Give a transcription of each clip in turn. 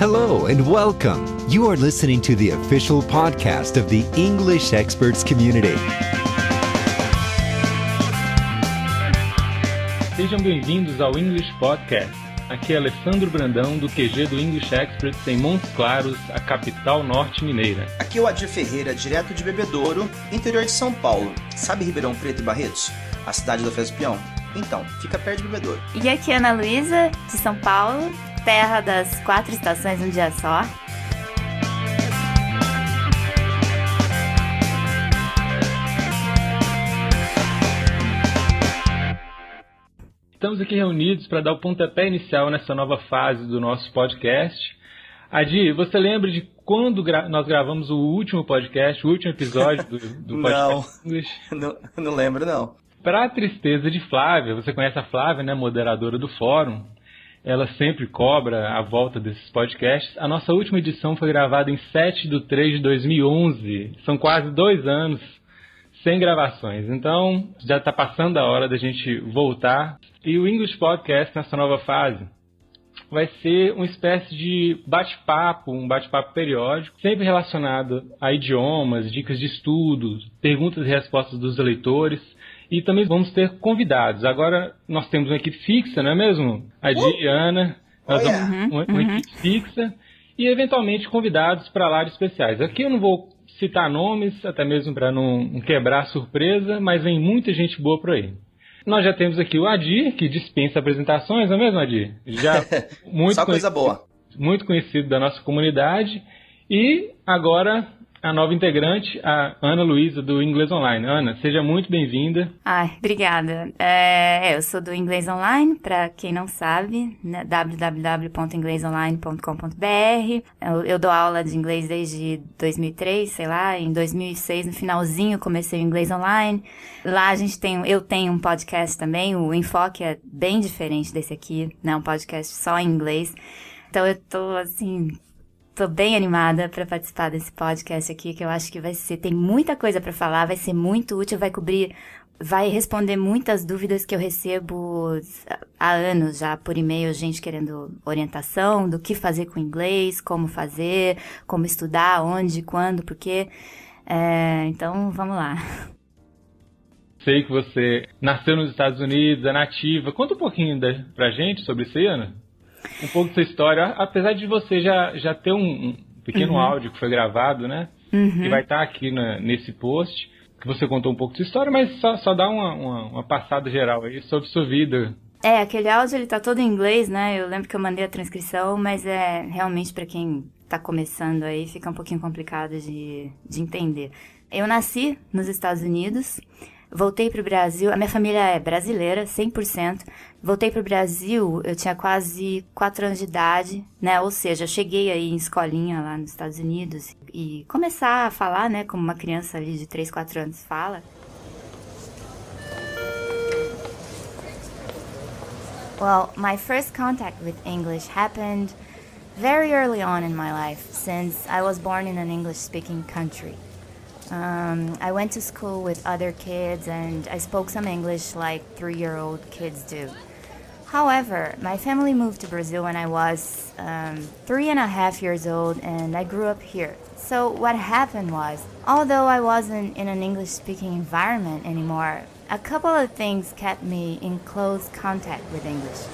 Hello and welcome. You are listening to the official podcast of the English Experts Community. Sejam bem-vindos ao English Podcast. Aqui é Alessandro Brandão, do QG do English Experts em Montes Claros, a capital norte mineira. Aqui é o Adir Ferreira, direto de Bebedouro, interior de São Paulo. Sabe Ribeirão Preto e Barretos? A cidade do Fez Peão? Então, fica perto de Bebedouro. E aqui é Ana Luísa, de São Paulo, terra das quatro estações um dia só. Estamos aqui reunidos para dar o pontapé inicial nessa nova fase do nosso podcast. Adi, você lembra de quando gra nós gravamos o último podcast, o último episódio do, do podcast? Não, não, não lembro não. Para tristeza de Flávia, você conhece a Flávia, né, moderadora do fórum, ela sempre cobra a volta desses podcasts. A nossa última edição foi gravada em 7 de 3 de 2011. São quase dois anos sem gravações. Então, já está passando a hora da gente voltar. E o English Podcast, nessa nova fase, vai ser uma espécie de bate-papo, um bate-papo periódico, sempre relacionado a idiomas, dicas de estudo, perguntas e respostas dos leitores e também vamos ter convidados. Agora nós temos uma equipe fixa, não é mesmo? A Diana, uh! oh, nós uma, uma uhum. equipe fixa e eventualmente convidados para lives especiais. Aqui eu não vou citar nomes, até mesmo para não quebrar surpresa, mas vem muita gente boa por aí. Nós já temos aqui o Adir, que dispensa apresentações, não é mesmo, Adir? Já muito Só coisa boa. Muito conhecido da nossa comunidade. E agora a nova integrante, a Ana Luísa, do Inglês Online. Ana, seja muito bem-vinda. Ai, obrigada. É, eu sou do Inglês Online, para quem não sabe, né, www.inglesonline.com.br. Eu, eu, dou aula de inglês desde 2003, sei lá, em 2006, no finalzinho, comecei o Inglês Online. Lá a gente tem, eu tenho um podcast também, o enfoque é bem diferente desse aqui, né, um podcast só em inglês. Então eu tô, assim, Tô bem animada para participar desse podcast aqui, que eu acho que vai ser, tem muita coisa para falar, vai ser muito útil, vai cobrir, vai responder muitas dúvidas que eu recebo há anos já por e-mail, gente querendo orientação do que fazer com inglês, como fazer, como estudar, onde, quando, por É, então, vamos lá. Sei que você nasceu nos Estados Unidos, é nativa. Conta um pouquinho da, pra gente sobre isso aí, Ana um pouco da história. Apesar de você já, já ter um, um pequeno uhum. áudio que foi gravado, né? Uhum. Que vai estar tá aqui na, nesse post, que você contou um pouco de história, mas só, só dá uma, uma, uma, passada geral aí sobre sua vida. É, aquele áudio ele tá todo em inglês, né? Eu lembro que eu mandei a transcrição, mas é realmente para quem tá começando aí fica um pouquinho complicado de, de entender. Eu nasci nos Estados Unidos, Voltei para o Brasil, a minha família é brasileira, 100%. Voltei para o Brasil, eu tinha quase 4 anos de idade, né? Ou seja, eu cheguei aí em escolinha lá nos Estados Unidos e começar a falar, né? Como uma criança ali de 3, 4 anos fala. Well, my first contact with English happened very early on in my life, since I was born in an English speaking country. Um, I went to school with other kids and I spoke some English like three year old kids do. However, my family moved to Brazil when I was um, three and a half years old and I grew up here. So, what happened was, although I wasn't in an English speaking environment anymore, a couple of things kept me in close contact with English.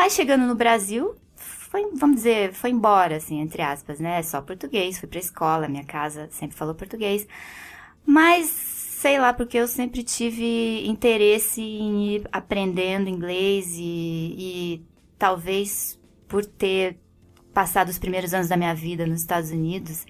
Mas chegando no Brasil, foi, vamos dizer, foi embora, assim, entre aspas, né? Só português, fui pra escola, minha casa sempre falou português. Mas, sei lá, porque eu sempre tive interesse em ir aprendendo inglês e, e talvez por ter passado os primeiros anos da minha vida nos Estados Unidos,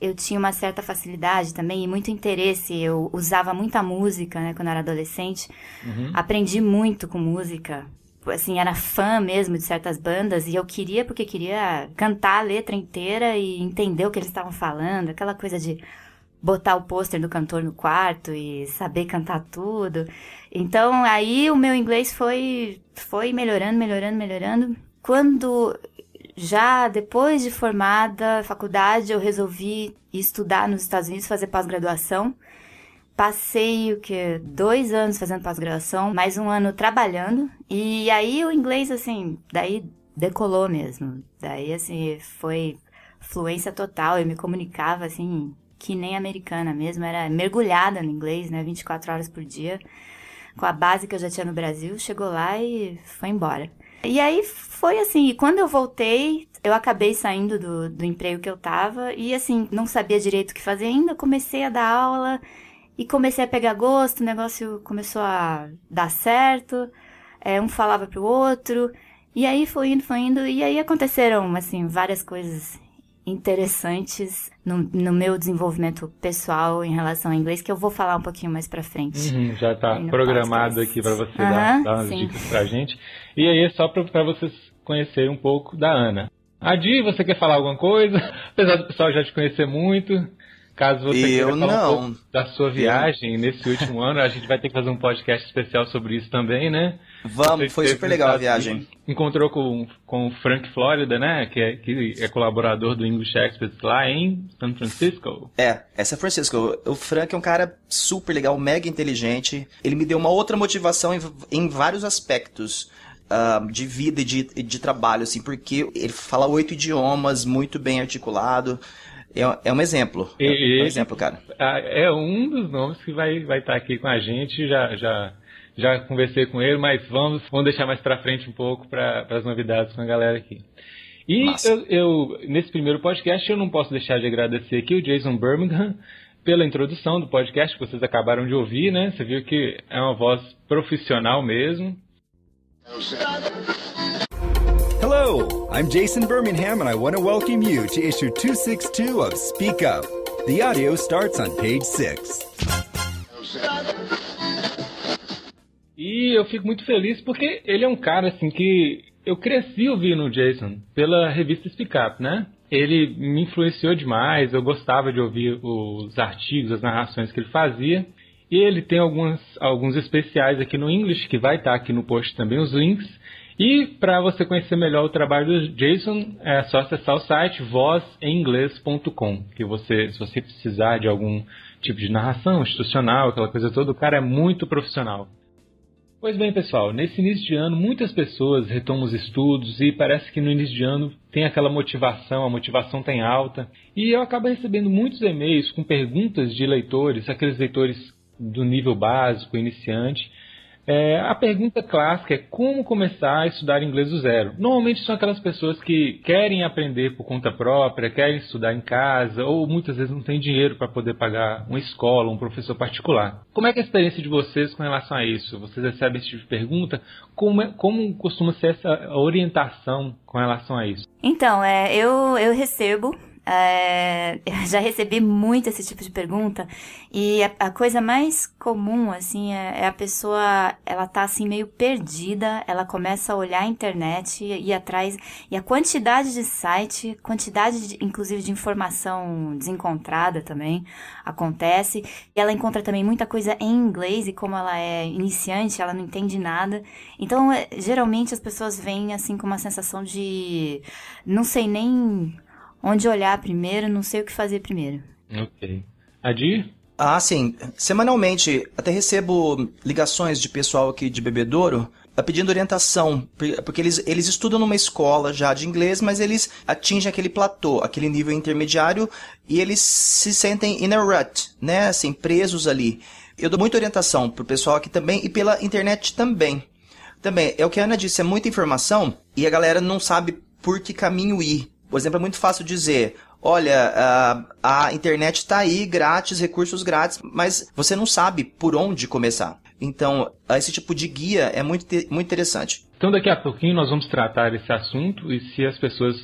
eu tinha uma certa facilidade também e muito interesse. Eu usava muita música, né, quando eu era adolescente. Uhum. Aprendi muito com música assim, era fã mesmo de certas bandas e eu queria porque queria cantar a letra inteira e entender o que eles estavam falando, aquela coisa de botar o pôster do cantor no quarto e saber cantar tudo. Então, aí o meu inglês foi foi melhorando, melhorando, melhorando. Quando já depois de formada faculdade, eu resolvi estudar nos Estados Unidos, fazer pós-graduação. Passei o que dois anos fazendo pós-graduação, mais um ano trabalhando e aí o inglês assim, daí decolou mesmo. Daí assim foi fluência total. Eu me comunicava assim que nem americana mesmo, era mergulhada no inglês, né, 24 horas por dia, com a base que eu já tinha no Brasil, chegou lá e foi embora. E aí foi assim, e quando eu voltei, eu acabei saindo do, do emprego que eu tava e assim, não sabia direito o que fazer ainda, comecei a dar aula e comecei a pegar gosto, o negócio começou a dar certo, é, um falava pro outro, e aí foi indo, foi indo, e aí aconteceram, assim, várias coisas interessantes no, no, meu desenvolvimento pessoal em relação ao inglês, que eu vou falar um pouquinho mais pra frente. Uhum, já tá programado podcast. aqui para você uhum, dar, dar umas sim. dicas pra gente. E aí, só para vocês conhecerem um pouco da Ana. Adi, você quer falar alguma coisa? Apesar do pessoal já te conhecer muito. Caso você eu queira falar não. um pouco da sua viagem eu... nesse último ano, a gente vai ter que fazer um podcast especial sobre isso também, né? Vamos, foi super legal a viagem. Encontrou com, com o Frank Florida, né? Que é, que é colaborador do English Experts lá em São Francisco. É, é San Francisco. O Frank é um cara super legal, mega inteligente. Ele me deu uma outra motivação em, em vários aspectos. Uh, de vida e de, de trabalho, assim, porque ele fala oito idiomas, muito bem articulado. É, é um exemplo. É, é um exemplo, cara. Ah, é um dos nomes que vai estar vai tá aqui com a gente. Já, já, já conversei com ele, mas vamos, vamos deixar mais para frente um pouco para as novidades com a galera aqui. E eu, eu, nesse primeiro podcast, eu não posso deixar de agradecer aqui o Jason Birmingham pela introdução do podcast que vocês acabaram de ouvir, né? Você viu que é uma voz profissional mesmo. É Hello, I'm Jason Birmingham, and I want to welcome you to issue 262 of Speak Up. The audio starts on page 6. E eu fico muito feliz porque ele é um cara assim que eu cresci ouvindo o Jason pela revista Speak Up, né? Ele me influenciou demais, eu gostava de ouvir os artigos, as narrações que ele fazia. E ele tem alguns, alguns especiais aqui no English, que vai estar tá aqui no post também os links. E para você conhecer melhor o trabalho do Jason, é só acessar o site vozeminglês.com, que você, se você precisar de algum tipo de narração institucional, aquela coisa toda, o cara é muito profissional. Pois bem, pessoal, nesse início de ano muitas pessoas retomam os estudos e parece que no início de ano tem aquela motivação, a motivação tem tá alta. E eu acabo recebendo muitos e-mails com perguntas de leitores, aqueles leitores do nível básico, iniciante, é, a pergunta clássica é como começar a estudar inglês do zero. Normalmente são aquelas pessoas que querem aprender por conta própria, querem estudar em casa ou muitas vezes não têm dinheiro para poder pagar uma escola, um professor particular. Como é, é a experiência de vocês com relação a isso? Vocês recebem esse tipo de pergunta? Como, é, como costuma ser essa orientação com relação a isso? Então, é, eu, eu recebo é, já recebi muito esse tipo de pergunta e a, a coisa mais comum assim é, é, a pessoa ela tá assim meio perdida, ela começa a olhar a internet e ir atrás e a quantidade de site, quantidade de, inclusive de informação desencontrada também acontece e ela encontra também muita coisa em inglês e como ela é iniciante ela não entende nada então é, geralmente as pessoas vêm assim com uma sensação de não sei nem onde olhar primeiro, não sei o que fazer primeiro. Ok. Adi? Ah, sim. Semanalmente até recebo ligações de pessoal aqui de Bebedouro ah, pedindo orientação, porque eles, eles estudam numa escola já de inglês, mas eles atingem aquele platô, aquele nível intermediário, e eles se sentem in a rut, né? Assim, presos ali. Eu dou muita orientação pro pessoal aqui também e pela internet também. Também, é o que a Ana disse, é muita informação e a galera não sabe por que caminho ir. Por exemplo, é muito fácil dizer, olha, a, a internet está aí, grátis, recursos grátis, mas você não sabe por onde começar. Então, esse tipo de guia é muito, muito interessante. Então, daqui a pouquinho nós vamos tratar esse assunto e se as pessoas,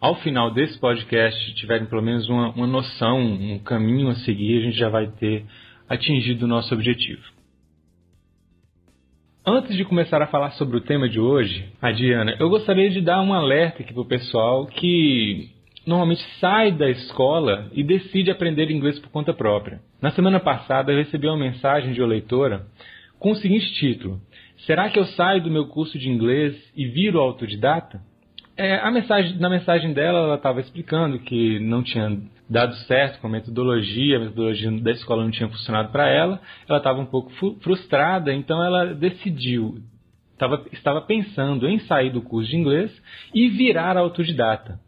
ao final desse podcast, tiverem pelo menos uma, uma noção, um caminho a seguir, a gente já vai ter atingido o nosso objetivo. Antes de começar a falar sobre o tema de hoje, a Diana, eu gostaria de dar um alerta aqui pro pessoal que normalmente sai da escola e decide aprender inglês por conta própria. Na semana passada eu recebi uma mensagem de uma leitora com o seguinte título: Será que eu saio do meu curso de inglês e viro autodidata? É, a mensagem, na mensagem dela, ela estava explicando que não tinha dado certo com a metodologia, a metodologia da escola não tinha funcionado para ela, ela estava um pouco frustrada, então ela decidiu, tava, estava pensando em sair do curso de inglês e virar autodidata.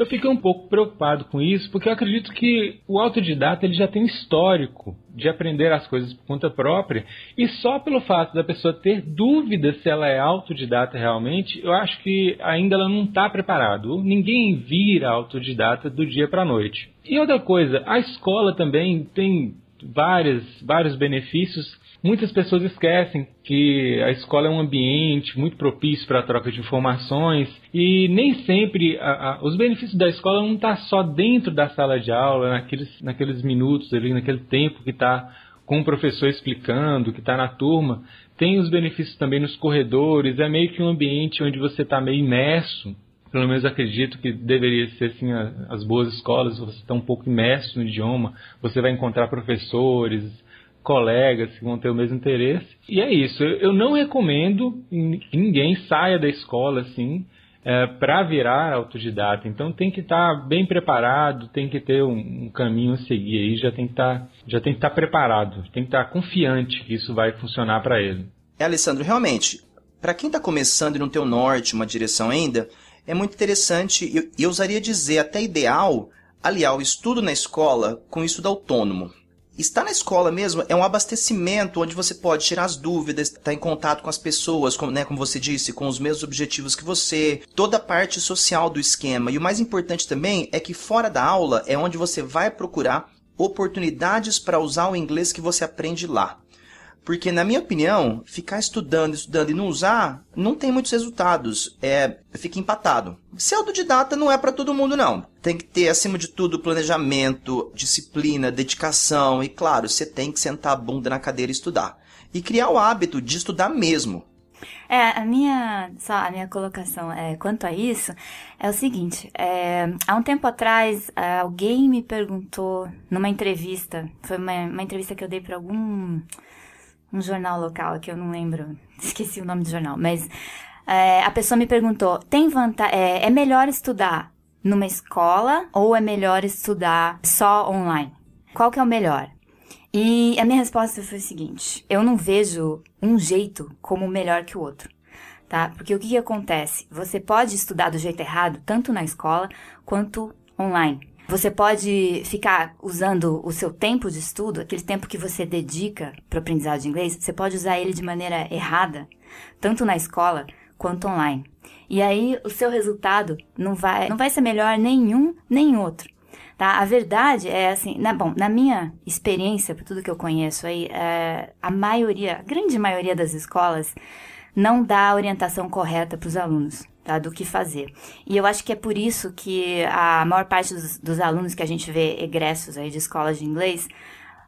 Eu fiquei um pouco preocupado com isso, porque eu acredito que o autodidata ele já tem histórico de aprender as coisas por conta própria, e só pelo fato da pessoa ter dúvida se ela é autodidata realmente, eu acho que ainda ela não está preparada. Ninguém vira autodidata do dia para a noite. E outra coisa, a escola também tem vários, vários benefícios Muitas pessoas esquecem que a escola é um ambiente muito propício para a troca de informações e nem sempre a, a, os benefícios da escola não estão tá só dentro da sala de aula, naqueles, naqueles minutos ali, naquele tempo que está com o professor explicando, que está na turma. Tem os benefícios também nos corredores, é meio que um ambiente onde você está meio imerso pelo menos acredito que deveria ser assim as boas escolas você está um pouco imerso no idioma você vai encontrar professores colegas que vão ter o mesmo interesse. E é isso. Eu não recomendo que ninguém saia da escola assim é, para virar autodidata. Então tem que estar tá bem preparado, tem que ter um, um, caminho a seguir aí, já tem que tá, estar tá preparado, tem que estar tá confiante que isso vai funcionar para ele. É, Alessandro, realmente, para quem está começando e não tem o norte, uma direção ainda, é muito interessante e eu, eu usaria dizer até ideal aliar o estudo na escola com o estudo autônomo. Estar na escola mesmo é um abastecimento onde você pode tirar as dúvidas, estar tá em contato com as pessoas, com, né, como você disse, com os mesmos objetivos que você, toda a parte social do esquema. E o mais importante também é que fora da aula é onde você vai procurar oportunidades para usar o inglês que você aprende lá. Porque, na minha opinião, ficar estudando, estudando e não usar, não tem muitos resultados. É, fica empatado. Ser autodidata não é para todo mundo, não. Tem que ter, acima de tudo, planejamento, disciplina, dedicação e, claro, você tem que sentar a bunda na cadeira e estudar. E criar o hábito de estudar mesmo. É, a minha, só a minha colocação é, quanto a isso é o seguinte: é, há um tempo atrás, é, alguém me perguntou numa entrevista, foi uma, uma entrevista que eu dei para algum um jornal local que eu não lembro, esqueci o nome do jornal, mas é, a pessoa me perguntou: tem vantagem? Eh, é, é melhor estudar numa escola ou é melhor estudar só online? Qual que é o melhor? E a minha resposta foi o seguinte: eu não vejo um jeito como melhor que o outro, tá? Porque o que, que acontece? Você pode estudar do jeito errado, tanto na escola quanto online. Você pode ficar usando o seu tempo de estudo, aquele tempo que você dedica para o aprendizado de inglês, você pode usar ele de maneira errada, tanto na escola quanto online. E aí o seu resultado não vai, não vai ser melhor nenhum nem outro. Tá? A verdade é assim, na, bom, na minha experiência, por tudo que eu conheço aí, é, a maioria, a grande maioria das escolas não dá a orientação correta para os alunos tá, do que fazer. E eu acho que é por isso que a maior parte dos, dos alunos que a gente vê egressos aí de escolas de inglês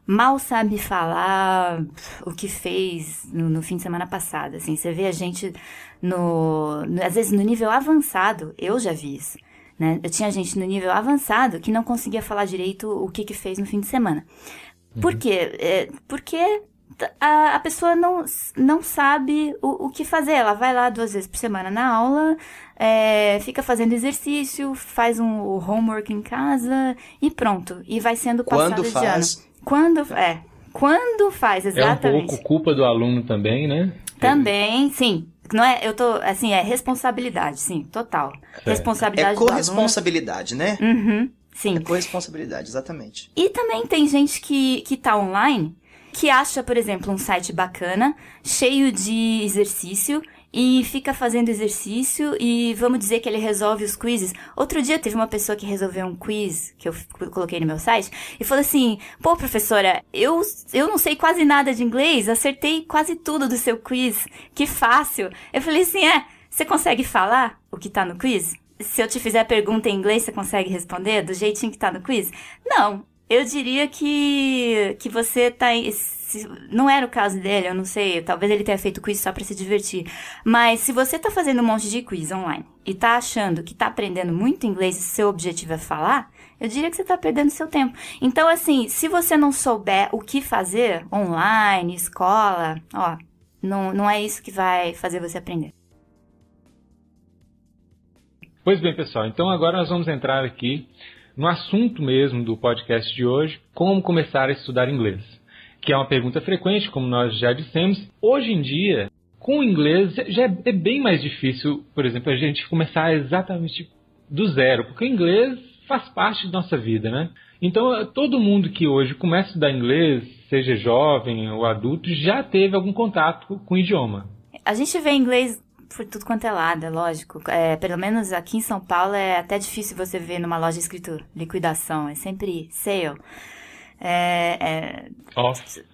mal sabe falar o que fez no, no, fim de semana passado. Assim, você vê a gente no, no, às vezes no nível avançado, eu já vi isso. Né? Eu tinha gente no nível avançado que não conseguia falar direito o que, que fez no fim de semana. Uhum. Por quê? É, porque a, a pessoa não, não sabe o, o que fazer. Ela vai lá duas vezes por semana na aula, é, fica fazendo exercício, faz um homework em casa e pronto. E vai sendo passado Quando faz... ano. Quando é, quando faz, exatamente. É um pouco culpa do aluno também, né? Também, sim. Não é, eu tô, assim, é responsabilidade, sim, total. É. Responsabilidade É corresponsabilidade, né? Uhum, sim. É corresponsabilidade, exatamente. E também tem gente que, que tá online que acha, por exemplo, um site bacana, cheio de exercício e fica fazendo exercício e vamos dizer que ele resolve os quizzes. Outro dia teve uma pessoa que resolveu um quiz que eu coloquei no meu site e falou assim: "Pô, professora, eu eu não sei quase nada de inglês, acertei quase tudo do seu quiz. Que fácil". Eu falei assim: "É, você consegue falar o que tá no quiz?" se eu te fizer a pergunta em inglês, você consegue responder do jeitinho que tá no quiz? Não. Eu diria que, que você tá. Se, não era o caso dele, eu não sei. Talvez ele tenha feito quiz só para se divertir. Mas se você tá fazendo um monte de quiz online e tá achando que tá aprendendo muito inglês e seu objetivo é falar, eu diria que você tá perdendo seu tempo. Então, assim, se você não souber o que fazer online, escola, ó, não, não é isso que vai fazer você aprender. Pois bem, pessoal, então agora nós vamos entrar aqui no assunto mesmo do podcast de hoje, como começar a estudar inglês, que é uma pergunta frequente, como nós já dissemos. Hoje em dia, com o inglês já é, é bem mais difícil, por exemplo, a gente começar exatamente do zero, porque o inglês faz parte da nossa vida, né? Então, todo mundo que hoje começa a estudar inglês, seja jovem ou adulto, já teve algum contato com o idioma. A gente vê inglês por tudo quanto é lado, é lógico. É, pelo menos aqui em São Paulo é até difícil você ver numa loja escrito liquidação, é sempre sale. É, é, off.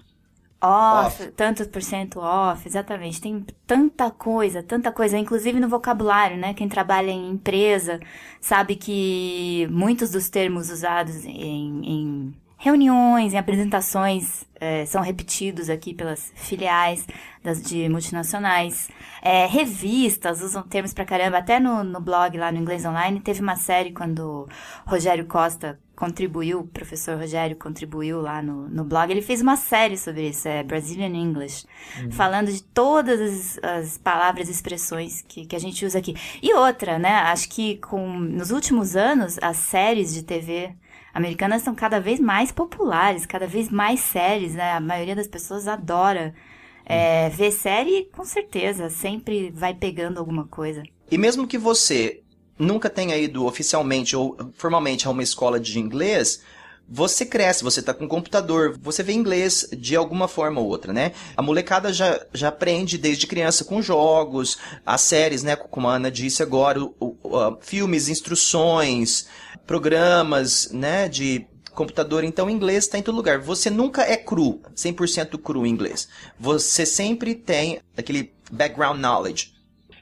Off, off. tanto por cento off, exatamente. Tem tanta coisa, tanta coisa, inclusive no vocabulário, né? Quem trabalha em empresa sabe que muitos dos termos usados em, em reuniões e apresentações é, são repetidos aqui pelas filiais das, de multinacionais. É, revistas usam termos pra caramba. Até no, no blog lá no Inglês Online teve uma série quando Rogério Costa contribuiu, o professor Rogério contribuiu lá no, no blog, ele fez uma série sobre isso, é Brazilian English, uhum. falando de todas as, as palavras e expressões que, que a gente usa aqui. E outra, né? Acho que com, nos últimos anos, as séries de TV americanas são cada vez mais populares, cada vez mais séries, né? A maioria das pessoas adora é, uhum. ver série, com certeza, sempre vai pegando alguma coisa. E mesmo que você nunca tenha ido oficialmente ou formalmente a uma escola de inglês, você cresce, você tá com um computador, você vê inglês de alguma forma ou outra, né? A molecada já, já aprende desde criança com jogos, as séries, né? Como a Ana disse agora, o, o, filmes, instruções, programas, né? De computador, então inglês está em todo lugar. Você nunca é cru, 100% cru em inglês. Você sempre tem aquele background knowledge.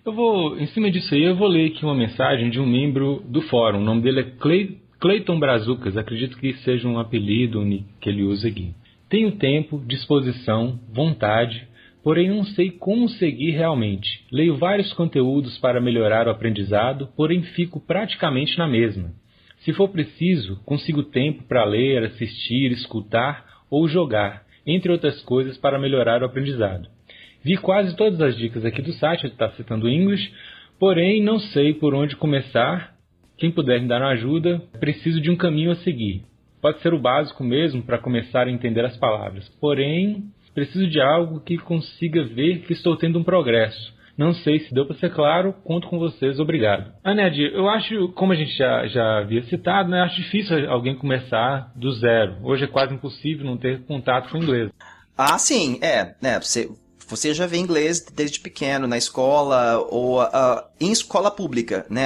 Eu vou, em cima disso aí, eu vou ler aqui uma mensagem de um membro do fórum. O nome dele é Clay Clayton Brazucas, acredito que seja um apelido que ele usa aqui. Tenho tempo, disposição, vontade, porém não sei como seguir realmente. Leio vários conteúdos para melhorar o aprendizado, porém fico praticamente na mesma. Se for preciso, consigo tempo para ler, assistir, escutar ou jogar, entre outras coisas para melhorar o aprendizado. Vi quase todas as dicas aqui do site, ele está citando English, porém não sei por onde começar quem puder me dar uma ajuda, preciso de um caminho a seguir. Pode ser o básico mesmo para começar a entender as palavras, porém, preciso de algo que consiga ver que estou tendo um progresso. Não sei se deu para ser claro, conto com vocês, obrigado. Aned, ah, eu acho, como a gente já, já havia citado, né, acho difícil alguém começar do zero. Hoje é quase impossível não ter contato com inglês. Ah, sim, é. é você, você já vê inglês desde pequeno, na escola ou uh, em escola pública, né?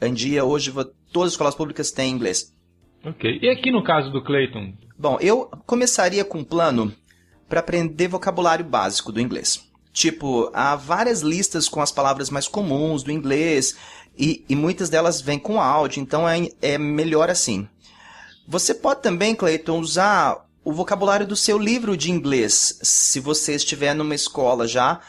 Andia, hoje todas as escolas públicas têm inglês. Ok. E aqui no caso do Clayton? Bom, eu começaria com um plano para aprender vocabulário básico do inglês. Tipo, há várias listas com as palavras mais comuns do inglês e, e muitas delas vêm com áudio, então é, é melhor assim. Você pode também, Clayton, usar o vocabulário do seu livro de inglês, se você estiver numa escola já,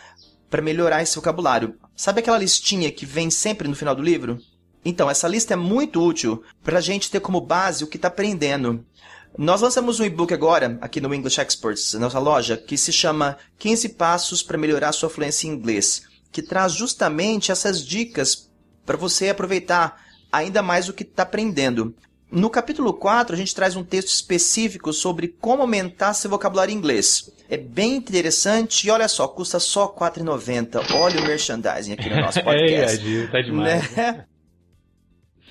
para melhorar esse vocabulário. Sabe aquela listinha que vem sempre no final do livro? Então, essa lista é muito útil para a gente ter como base o que está aprendendo. Nós lançamos um e-book agora, aqui no English Experts, nossa loja, que se chama 15 Passos para Melhorar Sua Fluência em Inglês, que traz justamente essas dicas para você aproveitar ainda mais o que está aprendendo. No capítulo 4, a gente traz um texto específico sobre como aumentar seu vocabulário em inglês. É bem interessante e olha só, custa só R$ 4,90. Olha o merchandising aqui no nosso é, podcast. é, tá demais. Né? né?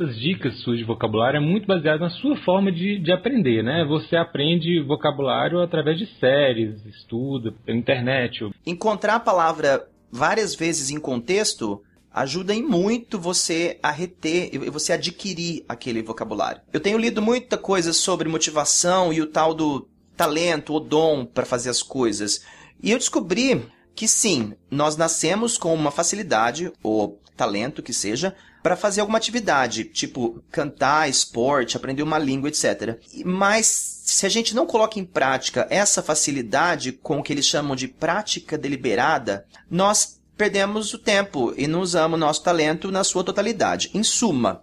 essas dicas suas de vocabulário é muito baseado na sua forma de, de aprender, né? Você aprende vocabulário através de séries, estuda, pela internet. Encontrar a palavra várias vezes em contexto ajuda em muito você a reter e você adquirir aquele vocabulário. Eu tenho lido muita coisa sobre motivação e o tal do talento ou dom para fazer as coisas. E eu descobri que sim, nós nascemos com uma facilidade ou talento que seja para fazer alguma atividade, tipo cantar, esporte, aprender uma língua, etc. Mas se a gente não coloca em prática essa facilidade com o que eles chamam de prática deliberada, nós perdemos o tempo e não usamos nosso talento na sua totalidade. Em suma,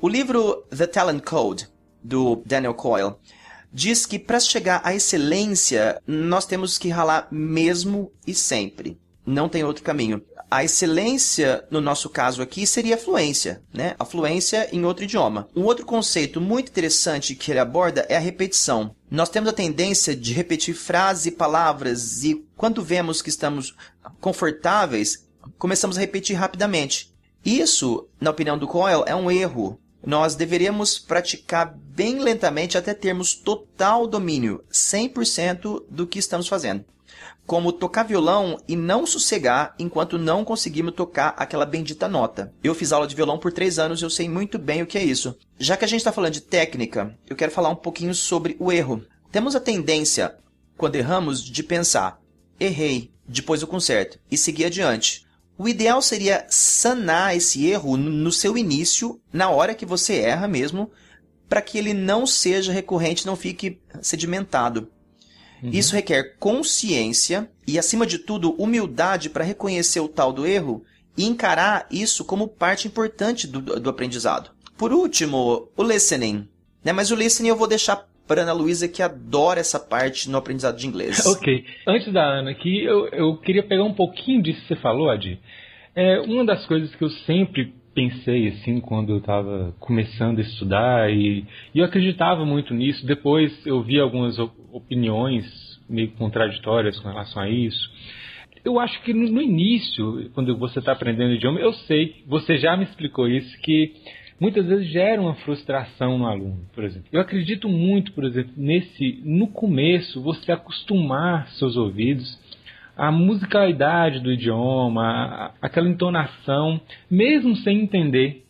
o livro The Talent Code, do Daniel Coyle, diz que para chegar à excelência, nós temos que ralar mesmo e sempre. Não tem outro caminho. A excelência, no nosso caso aqui, seria a fluência, né? A fluência em outro idioma. Um outro conceito muito interessante que ele aborda é a repetição. Nós temos a tendência de repetir frases e palavras e quando vemos que estamos confortáveis, começamos a repetir rapidamente. Isso, na opinião do Coyle, é um erro. Nós deveríamos praticar bem lentamente até termos total domínio, 100% do que estamos fazendo como tocar violão e não sossegar enquanto não conseguimos tocar aquela bendita nota. Eu fiz aula de violão por três anos, e eu sei muito bem o que é isso. Já que a gente está falando de técnica, eu quero falar um pouquinho sobre o erro. Temos a tendência, quando erramos, de pensar: errei, depois eu conserto, e seguir adiante. O ideal seria sanar esse erro no seu início, na hora que você erra mesmo, para que ele não seja recorrente, não fique sedimentado. Uhum. Isso requer consciência e, acima de tudo, humildade para reconhecer o tal do erro e encarar isso como parte importante do, do aprendizado. Por último, o listening. Né? Mas o listening eu vou deixar para Ana Luísa, que adora essa parte no aprendizado de inglês. Ok. Antes da Ana aqui, eu, eu queria pegar um pouquinho disso que você falou, Adi. É, uma das coisas que eu sempre pensei, assim, quando eu estava começando a estudar, e, e, eu acreditava muito nisso. Depois eu vi algumas opiniões meio contraditórias com relação a isso. Eu acho que no início, quando você está aprendendo idioma, eu sei, você já me explicou isso, que muitas vezes gera uma frustração no aluno, por exemplo. Eu acredito muito, por exemplo, nesse no começo você acostumar seus ouvidos à musicalidade do idioma, aquela entonação, mesmo sem entender.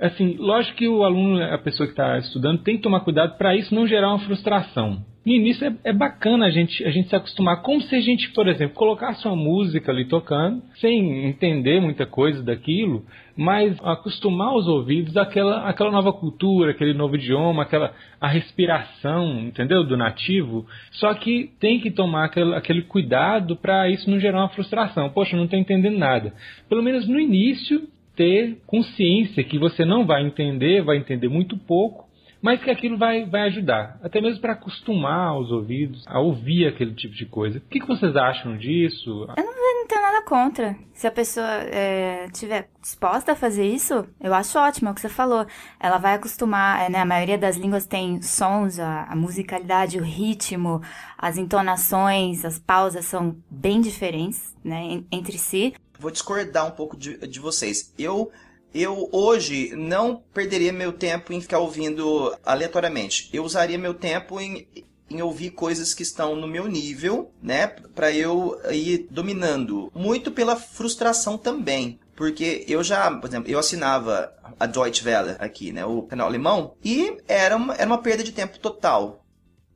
Assim, lógico que o aluno, a pessoa que está estudando, tem que tomar cuidado para isso não gerar uma frustração. No início é, é, bacana a gente, a gente se acostumar, como se a gente, por exemplo, colocasse uma música ali tocando, sem entender muita coisa daquilo, mas acostumar os ouvidos àquela, àquela nova cultura, aquele novo idioma, aquela a respiração, entendeu? Do nativo. Só que tem que tomar aquele, aquele cuidado para isso não gerar uma frustração. Poxa, não estou entendendo nada. Pelo menos no início, ter consciência que você não vai entender, vai entender muito pouco mas que aquilo vai, vai ajudar, até mesmo para acostumar os ouvidos a ouvir aquele tipo de coisa. O que, que vocês acham disso? Eu não, eu não tenho nada contra. Se a pessoa é, tiver disposta a fazer isso, eu acho ótimo, é o que você falou. Ela vai acostumar, é, né? A maioria das línguas tem sons, a, a musicalidade, o ritmo, as entonações, as pausas são bem diferentes, né? Entre si. Vou discordar um pouco de, de vocês. Eu eu hoje não perderia meu tempo em ficar ouvindo aleatoriamente. Eu usaria meu tempo em, em ouvir coisas que estão no meu nível, né? Para eu ir dominando. Muito pela frustração também. Porque eu já, por exemplo, eu assinava a Deutsche Welle aqui, né? O canal alemão. E era uma, era uma perda de tempo total.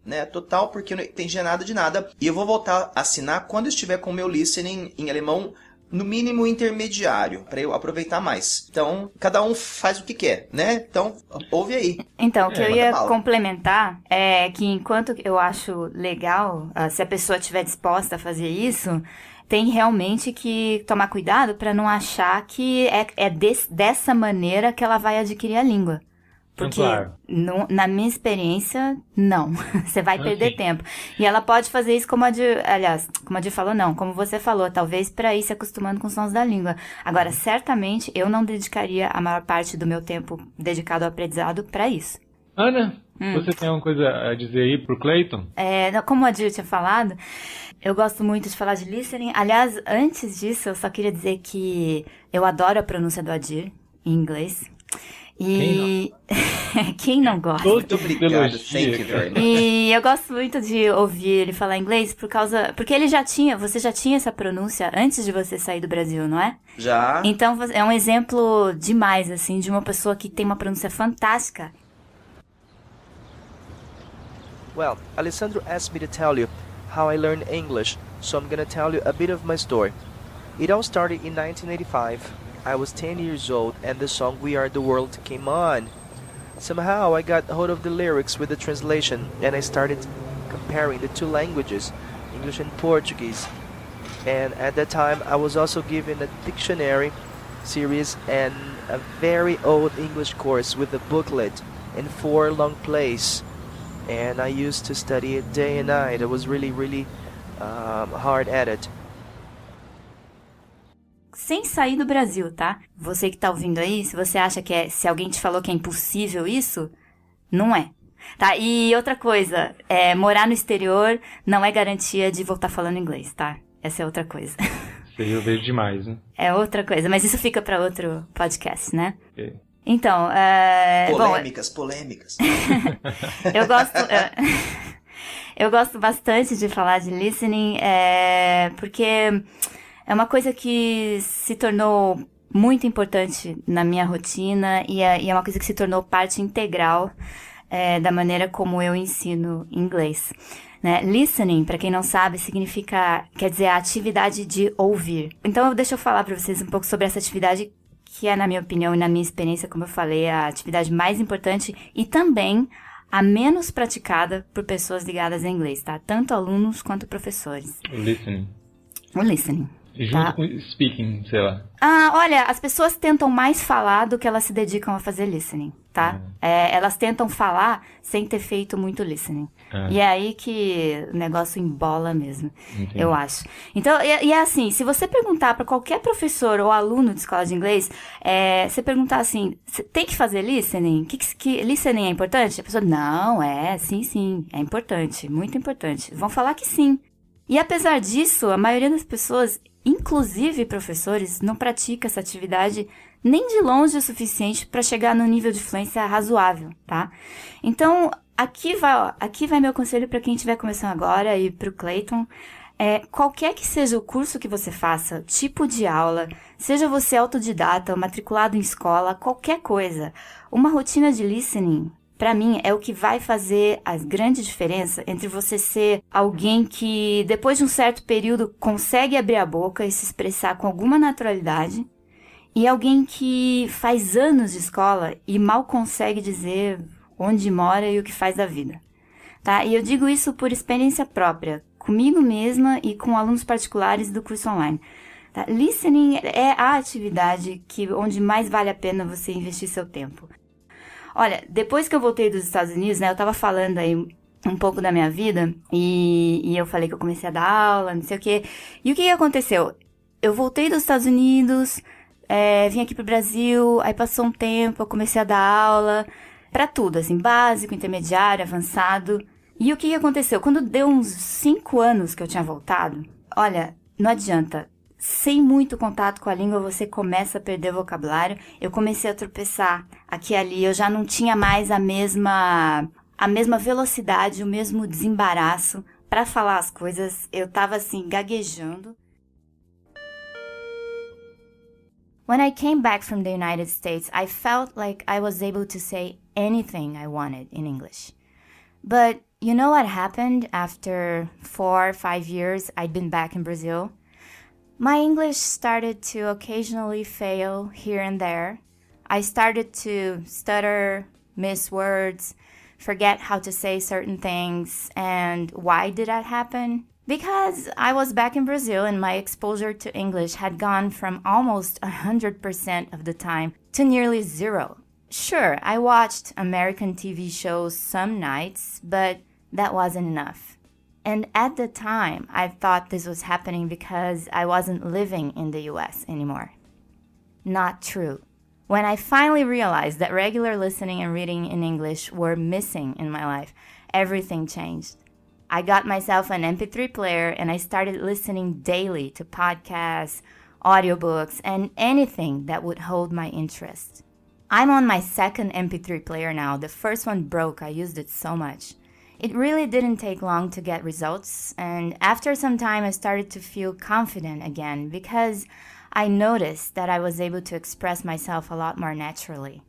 Né, total, porque não entendia nada de nada. E eu vou voltar a assinar quando estiver com o meu listening em alemão no mínimo intermediário, para eu aproveitar mais. Então, cada um faz o que quer, né? Então, ouve aí. Então, o que é, eu ia complementar é que enquanto eu acho legal, ah, se a pessoa estiver disposta a fazer isso, tem realmente que tomar cuidado para não achar que é, é dessa maneira que ela vai adquirir a língua. Porque na minha experiência, não. você vai okay. perder tempo. E ela pode fazer isso como a de, aliás, como a de falou, não, como você falou, talvez para ir se acostumando com os sons da língua. Agora, uhum. certamente eu não dedicaria a maior parte do meu tempo dedicado ao aprendizado para isso. Ana, hum. você tem alguma coisa a dizer aí pro Clayton? É, como a Jill tinha falado, eu gosto muito de falar de listening. Aliás, antes disso, eu só queria dizer que eu adoro a pronúncia do Adir em inglês. E quem não, quem não gosta? Muito obrigado, thank you very much. E eu gosto muito de ouvir ele falar inglês por causa, porque ele já tinha, você já tinha essa pronúncia antes de você sair do Brasil, não é? Já. Então é um exemplo demais assim de uma pessoa que tem uma pronúncia fantástica. Well, Alessandro asked me to tell you how I learned English, so I'm to tell you a bit of my story. It all started in 1985. I was 10 years old and the song We Are the World came on. Somehow I got hold of the lyrics with the translation and I started comparing the two languages, English and Portuguese. And at that time I was also given a dictionary series and a very old English course with a booklet and four long plays. And I used to study it day and night. I was really, really um, hard at it. sem sair do Brasil, tá? Você que tá ouvindo aí, se você acha que é, se alguém te falou que é impossível isso, não é. Tá, e outra coisa, é, morar no exterior não é garantia de voltar falando inglês, tá? Essa é outra coisa. Eu vejo demais, né? É outra coisa, mas isso fica para outro podcast, né? Okay. É. Então, é... é polêmicas, Bom, polêmicas. eu gosto, eu... É, eu gosto bastante de falar de listening, é... porque é uma coisa que se tornou muito importante na minha rotina e é, e é uma coisa que se tornou parte integral é, da maneira como eu ensino inglês. Né? Listening, para quem não sabe, significa, quer dizer, a atividade de ouvir. Então, deixa eu falar para vocês um pouco sobre essa atividade que é, na minha opinião e na minha experiência, como eu falei, a atividade mais importante e também a menos praticada por pessoas ligadas a inglês, tá? Tanto alunos quanto professores. O listening. O listening. Junto tá? com speaking, sei lá. Ah, olha, as pessoas tentam mais falar do que elas se dedicam a fazer listening, tá? Ah. É, elas tentam falar sem ter feito muito listening. Ah. E é aí que o negócio embola mesmo, Entendi. eu acho. Então, e, e, é assim, se você perguntar para qualquer professor ou aluno de escola de inglês, é, você perguntar assim, tem que fazer listening? Que, que, listening é importante? A pessoa, não, é, sim, sim, é importante, muito importante. Vão falar que sim. E apesar disso, a maioria das pessoas Inclusive, professores não pratica essa atividade nem de longe o suficiente para chegar no nível de fluência razoável, tá? Então, aqui vai, ó, aqui vai meu conselho para quem estiver começando agora e para o Clayton. É, qualquer que seja o curso que você faça, tipo de aula, seja você autodidata matriculado em escola, qualquer coisa, uma rotina de listening para mim, é o que vai fazer a grande diferença entre você ser alguém que, depois de um certo período, consegue abrir a boca e se expressar com alguma naturalidade, e alguém que faz anos de escola e mal consegue dizer onde mora e o que faz da vida. Tá? E eu digo isso por experiência própria, comigo mesma e com alunos particulares do curso online. Tá? Listening é a atividade que, onde mais vale a pena você investir seu tempo. Olha, depois que eu voltei dos Estados Unidos, né, eu tava falando aí um pouco da minha vida e, e eu falei que eu comecei a dar aula, não sei o quê. E o que, que aconteceu? Eu voltei dos Estados Unidos, é, vim aqui pro Brasil, aí passou um tempo, eu comecei a dar aula para tudo, assim, básico, intermediário, avançado. E o que, que aconteceu? Quando deu uns 5 anos que eu tinha voltado, olha, não adianta sem muito contato com a língua, você começa a perder vocabulário. Eu comecei a tropeçar aqui e ali, eu já não tinha mais a mesma a mesma velocidade, o mesmo desembaraço para falar as coisas. Eu tava assim gaguejando. When I came back from the United States, I felt like I was able to say anything I wanted in English. But you know what happened after or 5 years I'd been back in Brazil? My English started to occasionally fail here and there. I started to stutter, miss words, forget how to say certain things. And why did that happen? Because I was back in Brazil and my exposure to English had gone from almost 100% of the time to nearly zero. Sure, I watched American TV shows some nights, but that wasn't enough. And at the time, I thought this was happening because I wasn't living in the US anymore. Not true. When I finally realized that regular listening and reading in English were missing in my life, everything changed. I got myself an MP3 player and I started listening daily to podcasts, audiobooks, and anything that would hold my interest. I'm on my second MP3 player now. The first one broke, I used it so much. It really didn't take long to get results, and after some time, I started to feel confident again because I noticed that I was able to express myself a lot more naturally.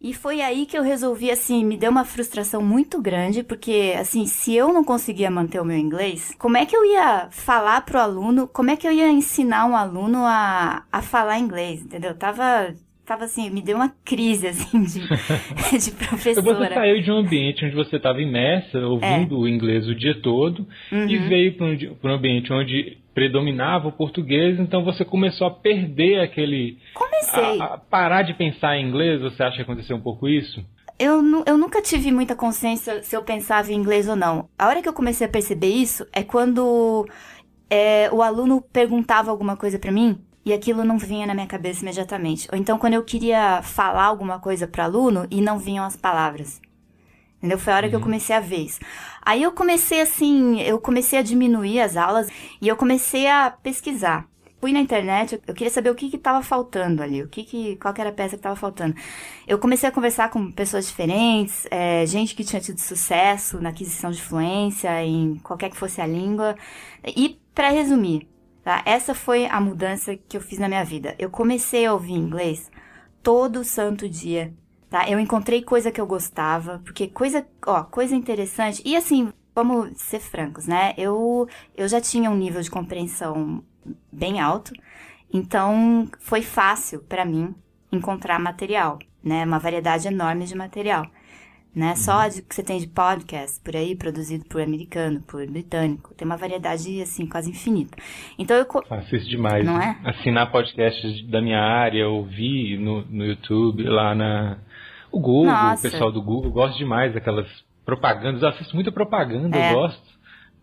E foi aí que eu resolvi, assim, me deu uma frustração muito grande, porque, assim, se eu não conseguia manter o meu inglês, como é que eu ia falar pro aluno, como é que eu ia ensinar um aluno a, a falar inglês, entendeu? Eu tava tava assim, me deu uma crise assim de, de então, professora. Você saiu de um ambiente onde você estava imersa, ouvindo é. o inglês o dia todo, uhum. e veio para um, um ambiente onde predominava o português, então você começou a perder aquele. Comecei. A, a parar de pensar em inglês, você acha que aconteceu um pouco isso? Eu, eu nunca tive muita consciência se eu pensava em inglês ou não. A hora que eu comecei a perceber isso é quando é, o aluno perguntava alguma coisa para mim e aquilo não vinha na minha cabeça imediatamente. Ou então quando eu queria falar alguma coisa para aluno e não vinham as palavras. Entendeu? Foi a hora uhum. que eu uhum. comecei a ver isso. Aí eu comecei assim, eu comecei a diminuir as aulas e eu comecei a pesquisar. Fui na internet, eu queria saber o que estava faltando ali, o que, que qual que era a peça que estava faltando. Eu comecei a conversar com pessoas diferentes, é, gente que tinha tido sucesso na aquisição de fluência, em qualquer que fosse a língua. E, para resumir, Tá? Essa foi a mudança que eu fiz na minha vida. Eu comecei a ouvir inglês todo santo dia. Tá? Eu encontrei coisa que eu gostava, porque coisa, ó, coisa interessante. E assim, vamos ser francos, né? Eu, eu já tinha um nível de compreensão bem alto, então foi fácil para mim encontrar material, né? Uma variedade enorme de material né? Só o uhum. que você tem de podcast por aí, produzido por americano, por britânico. Tem uma variedade, assim, quase infinita. Então eu. Faço isso demais. Não é? Assinar podcasts da minha área, ouvir no, no YouTube, lá na. O Google, Nossa. o pessoal do Google, gosta demais daquelas propagandas. Eu assisto muita propaganda, é. eu gosto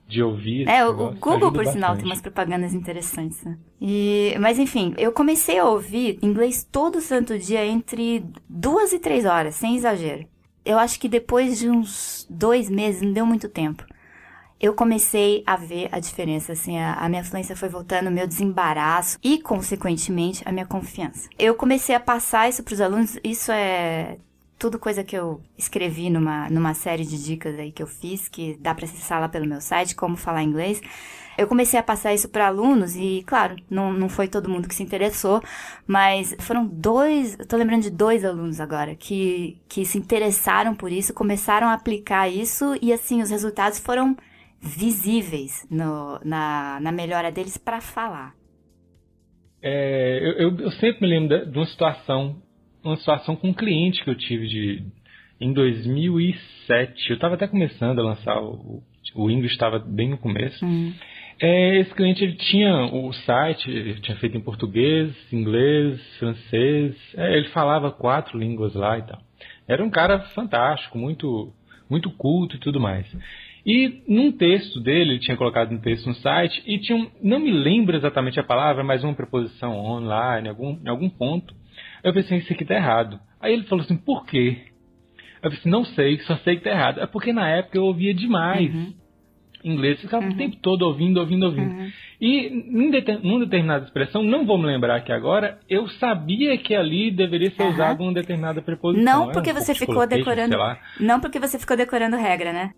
de ouvir. É, o, Google, por bastante. sinal, tem umas propagandas interessantes. Né? E, mas enfim, eu comecei a ouvir inglês todo santo dia entre duas e três horas, sem exagero eu acho que depois de uns dois meses, não deu muito tempo, eu comecei a ver a diferença, assim, a, a minha fluência foi voltando, o meu desembaraço e, consequentemente, a minha confiança. Eu comecei a passar isso para os alunos, isso é tudo coisa que eu escrevi numa, numa série de dicas aí que eu fiz, que dá para acessar lá pelo meu site, como falar inglês. Eu comecei a passar isso para alunos e, claro, não, não foi todo mundo que se interessou, mas foram dois, eu tô lembrando de dois alunos agora que, que se interessaram por isso, começaram a aplicar isso e, assim, os resultados foram visíveis no, na, na melhora deles para falar. É, eu, eu, eu, sempre me lembro de uma situação, uma situação com um cliente que eu tive de, em 2007. Eu estava até começando a lançar o, o English estava bem no começo. Uhum. É, esse cliente ele tinha o site, tinha feito em português, inglês, francês. É, ele falava quatro línguas lá e tal. Era um cara fantástico, muito, muito culto e tudo mais. E num texto dele, ele tinha colocado um texto no site, e tinha um, não me lembro exatamente a palavra, mas uma preposição online, algum, em algum ponto. Eu pensei, isso aqui tá errado. Aí ele falou assim, por quê? Eu disse, não sei, só sei que tá errado. É porque na época eu ouvia demais. Uhum inglês, ficava uhum. o tempo todo ouvindo, ouvindo, ouvindo. Uhum. E em numa determinada expressão, não vou me lembrar aqui agora, eu sabia que ali deveria ser uhum. usado uma determinada preposição. Não porque um você ficou decorando. Não porque você ficou decorando regra, né?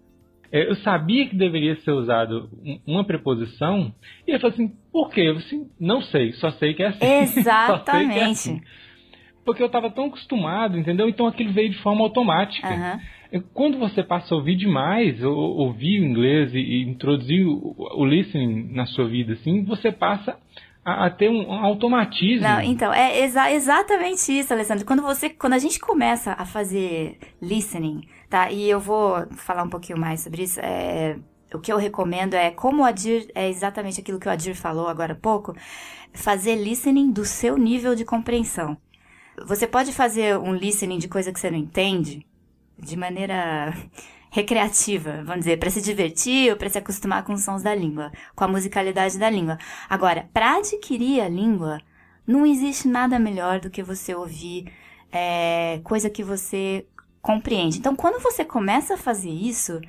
É, eu sabia que deveria ser usado uma preposição, e ele falou assim, por quê? Eu assim, não sei, só sei que é assim. Exatamente. é assim. Porque eu estava tão acostumado, entendeu? Então aquilo veio de forma automática. Uhum. É, quando você passa a ouvir demais, ou, ouvir o inglês e, e introduzir o, o, listening na sua vida, assim, você passa a, a ter um, um automatismo. Não, então, é exa exatamente isso, Alessandro. Quando, você, quando a gente começa a fazer listening, tá? E eu vou falar um pouquinho mais sobre isso. É, o que eu recomendo é, como o Adir, é exatamente aquilo que o Adir falou agora há pouco, fazer listening do seu nível de compreensão. Você pode fazer um listening de coisa que você não entende, de maneira recreativa, vamos dizer, para se divertir ou para se acostumar com os sons da língua, com a musicalidade da língua. Agora, para adquirir a língua, não existe nada melhor do que você ouvir é, coisa que você compreende. Então, quando você começa a fazer isso,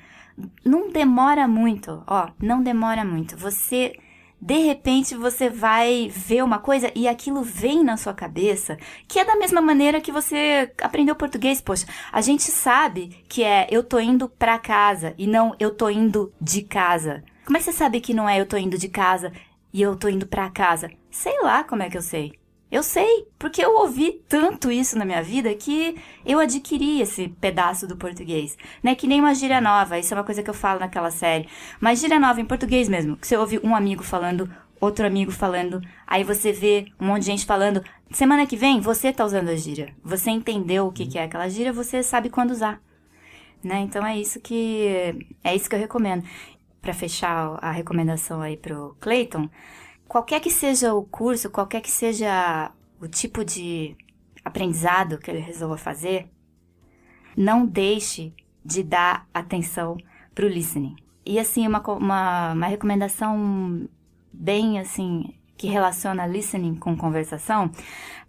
não demora muito, ó, não demora muito. Você de repente você vai ver uma coisa e aquilo vem na sua cabeça, que é da mesma maneira que você aprendeu português, poxa. A gente sabe que é eu tô indo pra casa e não eu tô indo de casa. Como é que você sabe que não é eu tô indo de casa e eu tô indo pra casa? Sei lá como é que eu sei. Eu sei, porque eu ouvi tanto isso na minha vida que eu adquiri esse pedaço do português. Né? Que nem uma gíria nova, isso é uma coisa que eu falo naquela série. Mas gíria nova em português mesmo, que você ouve um amigo falando, outro amigo falando, aí você vê um monte de gente falando. Semana que vem você tá usando a gíria. Você entendeu o que, que é aquela gíria, você sabe quando usar. Né? Então é isso que é isso que eu recomendo. Para fechar a recomendação aí pro Clayton, qualquer que seja o curso, qualquer que seja o tipo de aprendizado que ele resolva fazer, não deixe de dar atenção para o listening. E assim, uma, uma, uma, recomendação bem assim que relaciona listening com conversação,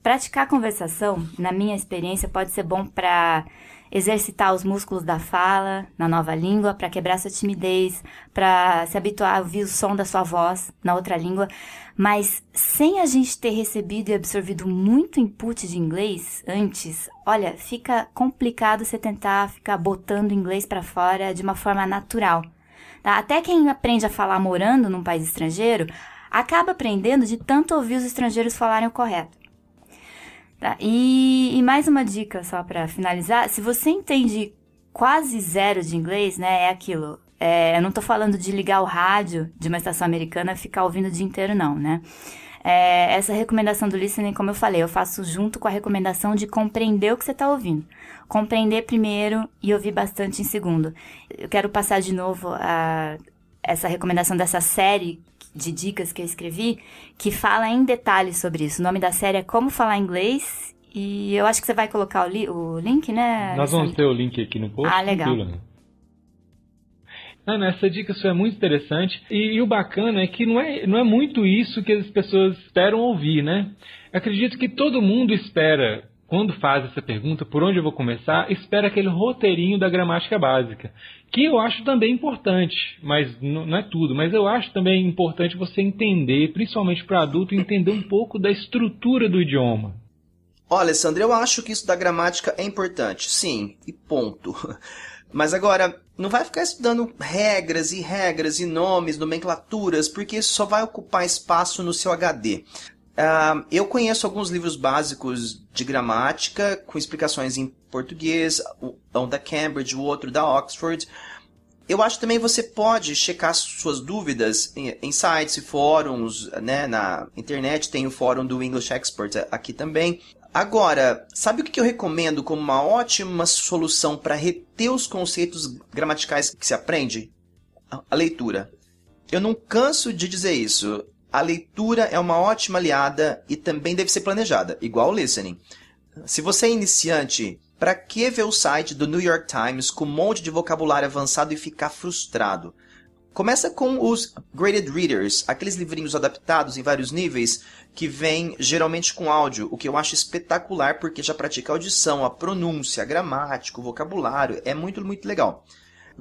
praticar conversação, na minha experiência, pode ser bom para exercitar os músculos da fala na nova língua para quebrar sua timidez, para se habituar a ouvir o som da sua voz na outra língua, mas sem a gente ter recebido e absorvido muito input de inglês antes, olha, fica complicado você tentar ficar botando inglês para fora de uma forma natural. Tá? Até quem aprende a falar morando num país estrangeiro acaba aprendendo de tanto ouvir os estrangeiros falarem o correto. Tá? E, e mais uma dica só para finalizar: se você entende quase zero de inglês, né, é aquilo. É, eu não tô falando de ligar o rádio de uma estação americana e ficar ouvindo o dia inteiro, não, né? É, essa recomendação do listening, como eu falei, eu faço junto com a recomendação de compreender o que você está ouvindo. Compreender primeiro e ouvir bastante em segundo. Eu quero passar de novo a, essa recomendação dessa série de dicas que eu escrevi que fala em detalhes sobre isso. O nome da série é Como Falar Inglês e eu acho que você vai colocar o, li o link, né? Nós vamos ter o link aqui no post. Ah, legal. Tranquilo. Ana, né? essa dica sua é muito interessante. E, e, o bacana é que não é, não é muito isso que as pessoas esperam ouvir, né? Acredito que todo mundo espera quando faz essa pergunta, por onde eu vou começar, espera aquele roteirinho da gramática básica, que eu acho também importante, mas não é tudo, mas eu acho também importante você entender, principalmente para adulto, entender um pouco da estrutura do idioma. Olha, Alessandro, eu acho que isso da gramática é importante, sim, e ponto. Mas agora, não vai ficar estudando regras e regras e nomes, nomenclaturas, porque isso só vai ocupar espaço no seu HD. Uh, eu conheço alguns livros básicos de gramática, com explicações em português, um da Cambridge, o outro da Oxford. Eu acho também você pode checar suas dúvidas em, sites e fóruns, né? Na internet tem o fórum do English Expert aqui também. Agora, sabe o que eu recomendo como uma ótima solução para reter os conceitos gramaticais que se aprende? A leitura. Eu não canso de dizer isso. A leitura é uma ótima aliada e também deve ser planejada, igual o listening. Se você é iniciante, para que ver o site do New York Times com um monte de vocabulário avançado e ficar frustrado? Começa com os graded readers, aqueles livrinhos adaptados em vários níveis que vêm geralmente com áudio, o que eu acho espetacular porque já pratica a audição, a pronúncia, a gramática, o vocabulário, é muito muito legal.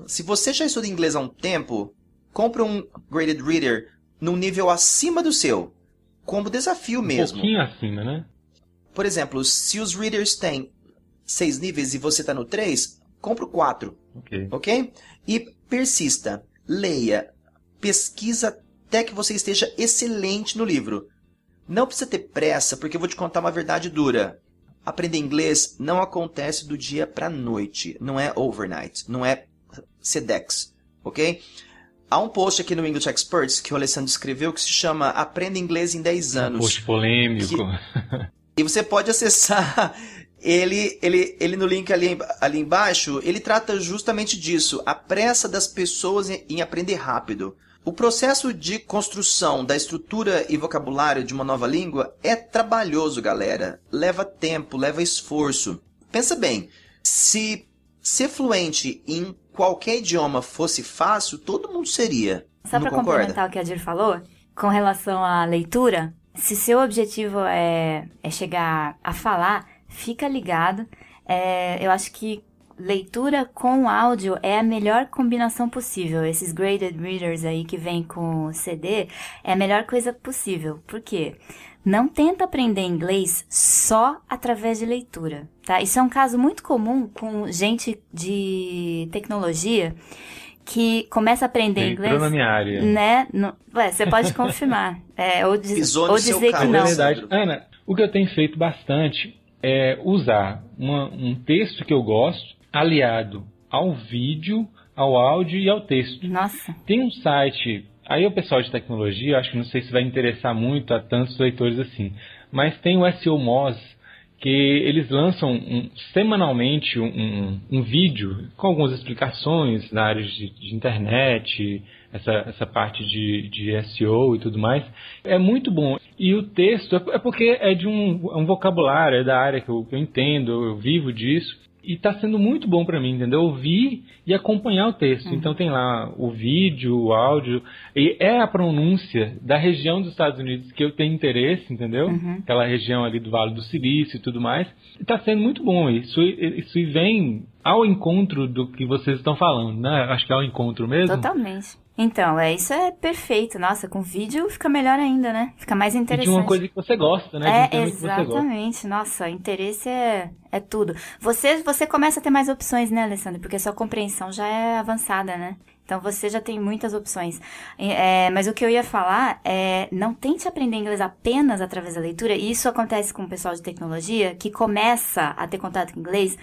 Se você já estuda inglês há um tempo, compra um graded reader num nível acima do seu, como desafio um mesmo. Um pouquinho acima, né? Por exemplo, se os readers têm seis níveis e você está no três, compra o quatro, Okay. ok? E persista, leia, pesquisa até que você esteja excelente no livro. Não precisa ter pressa, porque eu vou te contar uma verdade dura. Aprender inglês não acontece do dia para noite, não é overnight, não é sedex, ok? Há um post aqui no English Experts que o Alessandro escreveu que se chama Aprenda Inglês em 10 é Anos. Um post polêmico. Que... e você pode acessar ele, ele, ele no link ali, ali embaixo, ele trata justamente disso, a pressa das pessoas em, em aprender rápido. O processo de construção da estrutura e vocabulário de uma nova língua é trabalhoso, galera. Leva tempo, leva esforço. Pensa bem, se ser fluente em qualquer idioma fosse fácil, todo mundo seria. Só para complementar o que a Dir falou, com relação à leitura, se seu objetivo é, é chegar a falar, fica ligado. É, eu acho que leitura com áudio é a melhor combinação possível. Esses graded readers aí que vem com CD é a melhor coisa possível. Por quê? Porque não tenta aprender inglês só através de leitura, tá? Isso é um caso muito comum com gente de tecnologia que começa a aprender Entrou inglês. na minha área. Né? No, ué, você pode confirmar. É, ou, diz, ou dizer que não. É verdade. Ana, o que eu tenho feito bastante é usar uma, um texto que eu gosto aliado ao vídeo, ao áudio e ao texto. Nossa. Tem um site Aí o pessoal de tecnologia, acho que não sei se vai interessar muito a tantos leitores assim, mas tem o SEO Moz, que eles lançam um, semanalmente um, um, vídeo com algumas explicações na área de, de internet, essa, essa parte de, de, SEO e tudo mais. É muito bom. E o texto é, é porque é de é um, vocabulário, é da área que eu, que eu entendo, eu vivo disso e tá sendo muito bom para mim, entendeu? Ouvir e acompanhar o texto. Uhum. Então tem lá o vídeo, o áudio, e é a pronúncia da região dos Estados Unidos que eu tenho interesse, entendeu? Uhum. Aquela região ali do Vale do Silício e tudo mais. E tá sendo muito bom isso. Isso vem ao encontro do que vocês estão falando, né? Acho que é ao encontro mesmo. Totalmente. Então, é, isso é perfeito. Nossa, com vídeo fica melhor ainda, né? Fica mais interessante. E de uma coisa que você gosta, né? É, exatamente. Nossa, interesse é, é tudo. Você, você começa a ter mais opções, né, Alessandro? Porque sua compreensão já é avançada, né? Então você já tem muitas opções. É, mas o que eu ia falar é não tente aprender inglês apenas através da leitura. E isso acontece com o pessoal de tecnologia que começa a ter contato com inglês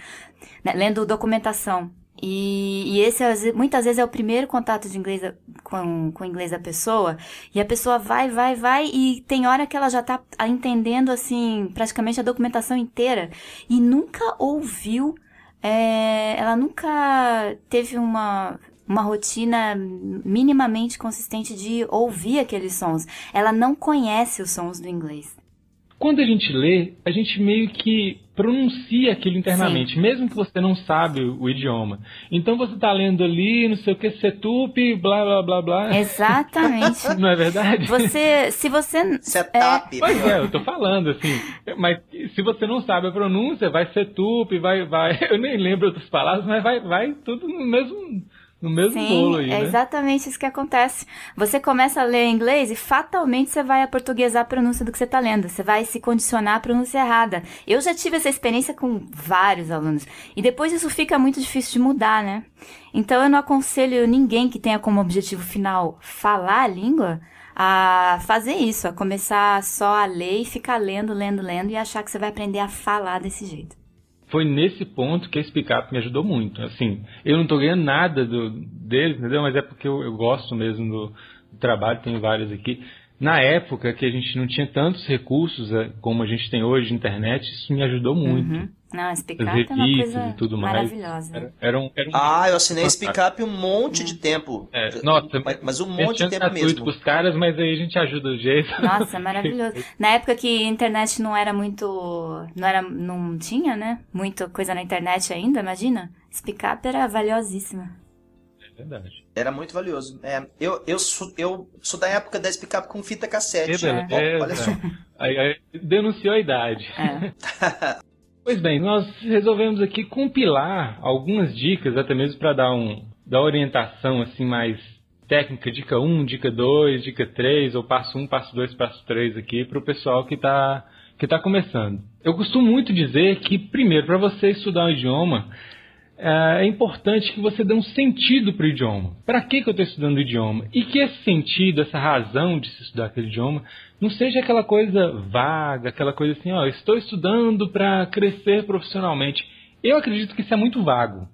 né, lendo documentação e, e, esse é, muitas vezes é o primeiro contato de inglês com, com o inglês da pessoa. E a pessoa vai, vai, vai, e tem hora que ela já tá entendendo, assim, praticamente a documentação inteira. E nunca ouviu, é, ela nunca teve uma, uma rotina minimamente consistente de ouvir aqueles sons. Ela não conhece os sons do inglês quando a gente lê, a gente meio que pronuncia aquilo internamente, Sim. mesmo que você não sabe o idioma. Então você está lendo ali, não sei o que, setup, blá blá blá blá. Exatamente. não é verdade? Você, se você setup. É... Pois é, eu tô falando assim. Mas se você não sabe a pronúncia, vai setup, vai vai. Eu nem lembro outras palavras, mas vai vai tudo no mesmo no mesmo Sim, bolo aí, é né? exatamente isso que acontece. Você começa a ler inglês e fatalmente você vai aportuguesar a pronúncia do que você está lendo. Você vai se condicionar à pronúncia errada. Eu já tive essa experiência com vários alunos. E depois isso fica muito difícil de mudar, né? Então eu não aconselho ninguém que tenha como objetivo final falar a língua a fazer isso, a começar só a ler e ficar lendo, lendo, lendo e achar que você vai aprender a falar desse jeito foi nesse ponto que esse pickup me ajudou muito. Assim, eu não estou ganhando nada do, deles, entendeu? Mas é porque eu, eu gosto mesmo do, do trabalho, Tenho vários aqui na época que a gente não tinha tantos recursos eh, como a gente tem hoje de internet, isso me ajudou uhum. muito. Uhum. Não, a up é uma coisa e tudo mais. maravilhosa. Era, era, um, era um... Ah, eu assinei a Spicap um monte de tempo. É, nossa, mas, um monte de tempo mesmo. com os caras, mas aí a gente ajuda o jeito. Nossa, é maravilhoso. na época que a internet não era muito, não era, não tinha, né? Muita coisa na internet ainda, imagina. Spicap era valiosíssima. É verdade. Era muito valioso. É, eu, eu, sou, eu sou da época da SPCAP com fita cassete. É. É, Olha só. Aí, aí, denunciou a idade. É. pois bem, nós resolvemos aqui compilar algumas dicas, até mesmo para dar um dar orientação assim mais técnica, dica 1, dica 2, dica 3, ou passo 1, passo 2, passo 3 aqui para o pessoal que está que tá começando. Eu costumo muito dizer que primeiro para você estudar um idioma, ah, é importante que você dê um sentido para o idioma. Para que, que eu estou estudando o idioma? E que esse sentido, essa razão de se estudar aquele idioma, não seja aquela coisa vaga, aquela coisa assim, ó, estou estudando para crescer profissionalmente. Eu acredito que isso é muito vago.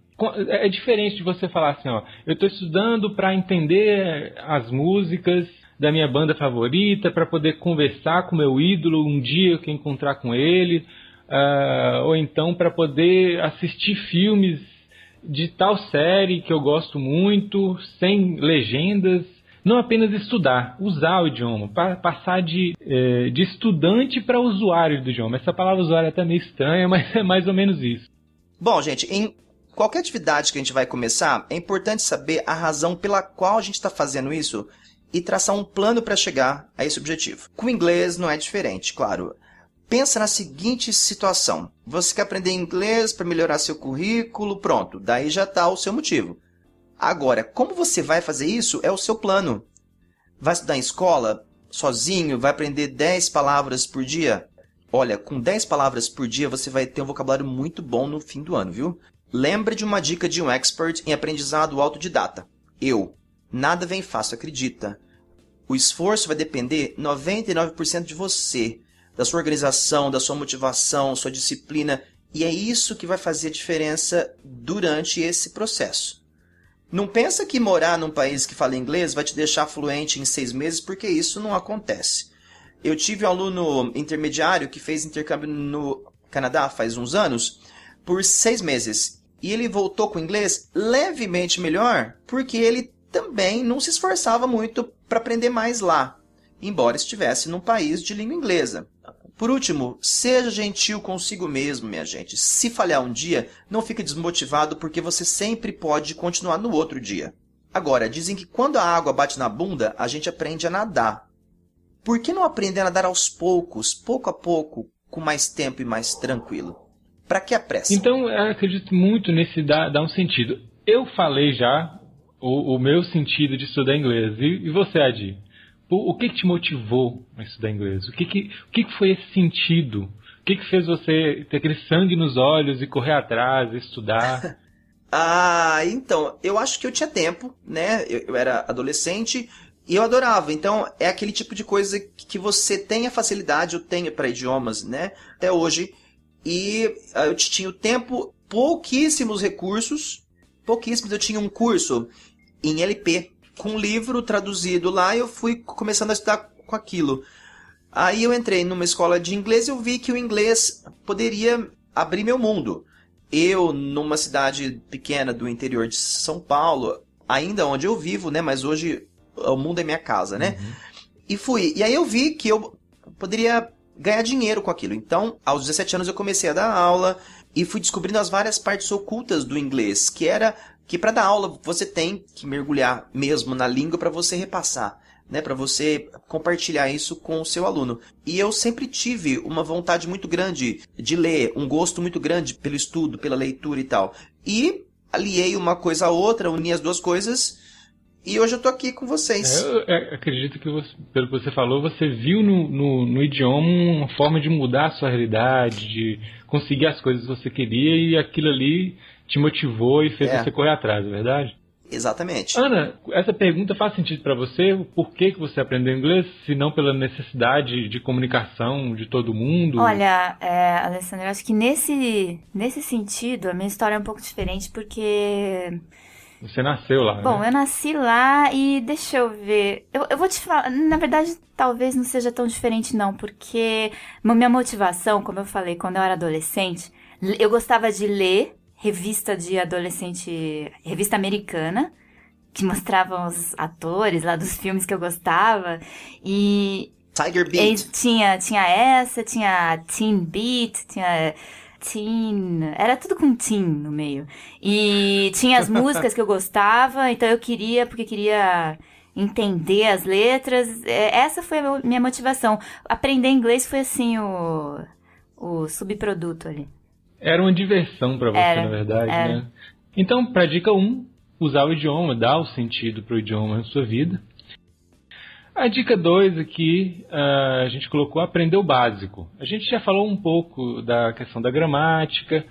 É, é diferente de você falar assim, ó, eu estou estudando para entender as músicas da minha banda favorita, para poder conversar com meu ídolo um dia que encontrar com ele, uh, ou então para poder assistir filmes de tal série que eu gosto muito, sem legendas. Não apenas estudar, usar o idioma, pa passar de, é, de estudante para usuário do idioma. Essa palavra usuário é até meio estranha, mas é mais ou menos isso. Bom, gente, em qualquer atividade que a gente vai começar, é importante saber a razão pela qual a gente está fazendo isso e traçar um plano para chegar a esse objetivo. Com o inglês não é diferente, claro. Pensa na seguinte situação: você quer aprender inglês para melhorar seu currículo, pronto, daí já está o seu motivo. Agora, como você vai fazer isso é o seu plano. Vai estudar em escola sozinho, vai aprender 10 palavras por dia? Olha, com 10 palavras por dia você vai ter um vocabulário muito bom no fim do ano, viu? Lembra de uma dica de um expert em aprendizado autodidata. Eu. Nada vem fácil, acredita. O esforço vai depender 99% de você da sua organização, da sua motivação, sua disciplina. E é isso que vai fazer a diferença durante esse processo. Não pensa que morar num país que fala inglês vai te deixar fluente em seis meses, porque isso não acontece. Eu tive um aluno intermediário que fez intercâmbio no Canadá faz uns anos, por seis meses. E ele voltou com o inglês levemente melhor, porque ele também não se esforçava muito para aprender mais lá, embora estivesse num país de língua inglesa. Por último, seja gentil consigo mesmo, minha gente. Se falhar um dia, não fique desmotivado porque você sempre pode continuar no outro dia. Agora, dizem que quando a água bate na bunda, a gente aprende a nadar. Por que não aprender a nadar aos poucos, pouco a pouco, com mais tempo e mais tranquilo? Para que a pressa? Então, eu acredito muito nesse dar, dar um sentido. Eu falei já o, o meu sentido de estudar inglês. E, e você, Adi? o, que, que, te motivou a estudar inglês? O que, que, o que, que foi esse sentido? O que, que fez você ter aquele sangue nos olhos e correr atrás, estudar? ah, então, eu acho que eu tinha tempo, né? Eu, eu era adolescente e eu adorava. Então, é aquele tipo de coisa que você tem a facilidade, eu tenho para idiomas, né? Até hoje. E ah, eu tinha o tempo, pouquíssimos recursos, pouquíssimos. Eu tinha um curso em LP, com um livro traduzido lá e eu fui começando a estudar com aquilo. Aí eu entrei numa escola de inglês e eu vi que o inglês poderia abrir meu mundo. Eu, numa cidade pequena do interior de São Paulo, ainda onde eu vivo, né? Mas hoje o mundo é minha casa, né? Uhum. E fui. E aí eu vi que eu poderia ganhar dinheiro com aquilo. Então, aos 17 anos eu comecei a dar aula e fui descobrindo as várias partes ocultas do inglês, que era que para dar aula você tem que mergulhar mesmo na língua para você repassar, né, para você compartilhar isso com o seu aluno. E eu sempre tive uma vontade muito grande de ler, um gosto muito grande pelo estudo, pela leitura e tal. E aliei uma coisa a outra, uni as duas coisas e hoje eu tô aqui com vocês. É, eu é, acredito que, você, pelo que você falou, você viu no, no, no, idioma uma forma de mudar a sua realidade, de conseguir as coisas que você queria e aquilo ali te motivou e fez é. você correr atrás, é verdade? Exatamente. Ana, essa pergunta faz sentido para você? Por que, que você aprendeu inglês, se não pela necessidade de comunicação de todo mundo? Olha, é, Alessandra, eu acho que nesse, nesse sentido a minha história é um pouco diferente, porque... Você nasceu lá, né? Bom, né? eu nasci lá e deixa eu ver... Eu, eu vou te falar, na verdade, talvez não seja tão diferente não, porque minha motivação, como eu falei, quando eu era adolescente, eu gostava de ler revista de adolescente, revista americana, que mostrava os atores lá dos filmes que eu gostava. E. Tiger Beat. E tinha, tinha essa, tinha Teen Beat, tinha. Teen. Era tudo com Teen no meio. E tinha as músicas que eu gostava, então eu queria, porque queria entender as letras. É, essa foi a minha motivação. Aprender inglês foi assim o, o subproduto ali. Era uma diversão para você, era, na verdade, era. né? Então, para dica 1, um, usar o idioma, dar o sentido para o idioma na sua vida. A dica 2 aqui, ah, a gente colocou aprender o básico. A gente já falou um pouco da questão da gramática.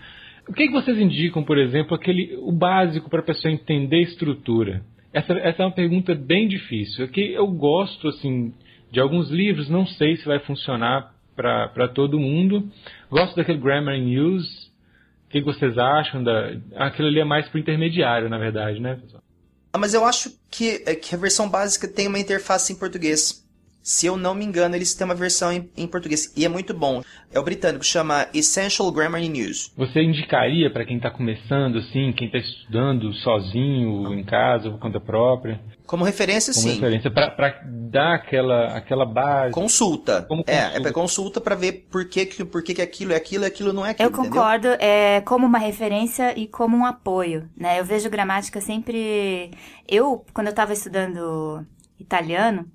O que, que vocês indicam, por exemplo, aquele, o básico para a pessoa entender estrutura? Essa, essa é uma pergunta bem difícil. É que eu gosto assim de alguns livros, não sei se vai funcionar para todo mundo. Gosto daquele Grammar in Use. O que vocês acham? Da... Aquilo ali é mais para intermediário, na verdade, né, pessoal? Ah, mas eu acho que, é que a versão básica tem uma interface em português. Se eu não me engano, eles têm uma versão em, em português e é muito bom. É o britânico, chama Essential Grammar in News. Você indicaria para quem está começando, assim, quem está estudando sozinho, em casa, por conta própria? Como referência, Como sim. Como referência, para dar aquela, aquela base. Consulta. consulta. É, é para consulta para ver por que, que, por que, que aquilo é aquilo e aquilo não é aquilo. Eu concordo, entendeu? é como uma referência e como um apoio. Né? Eu vejo gramática sempre. Eu, quando eu estava estudando italiano,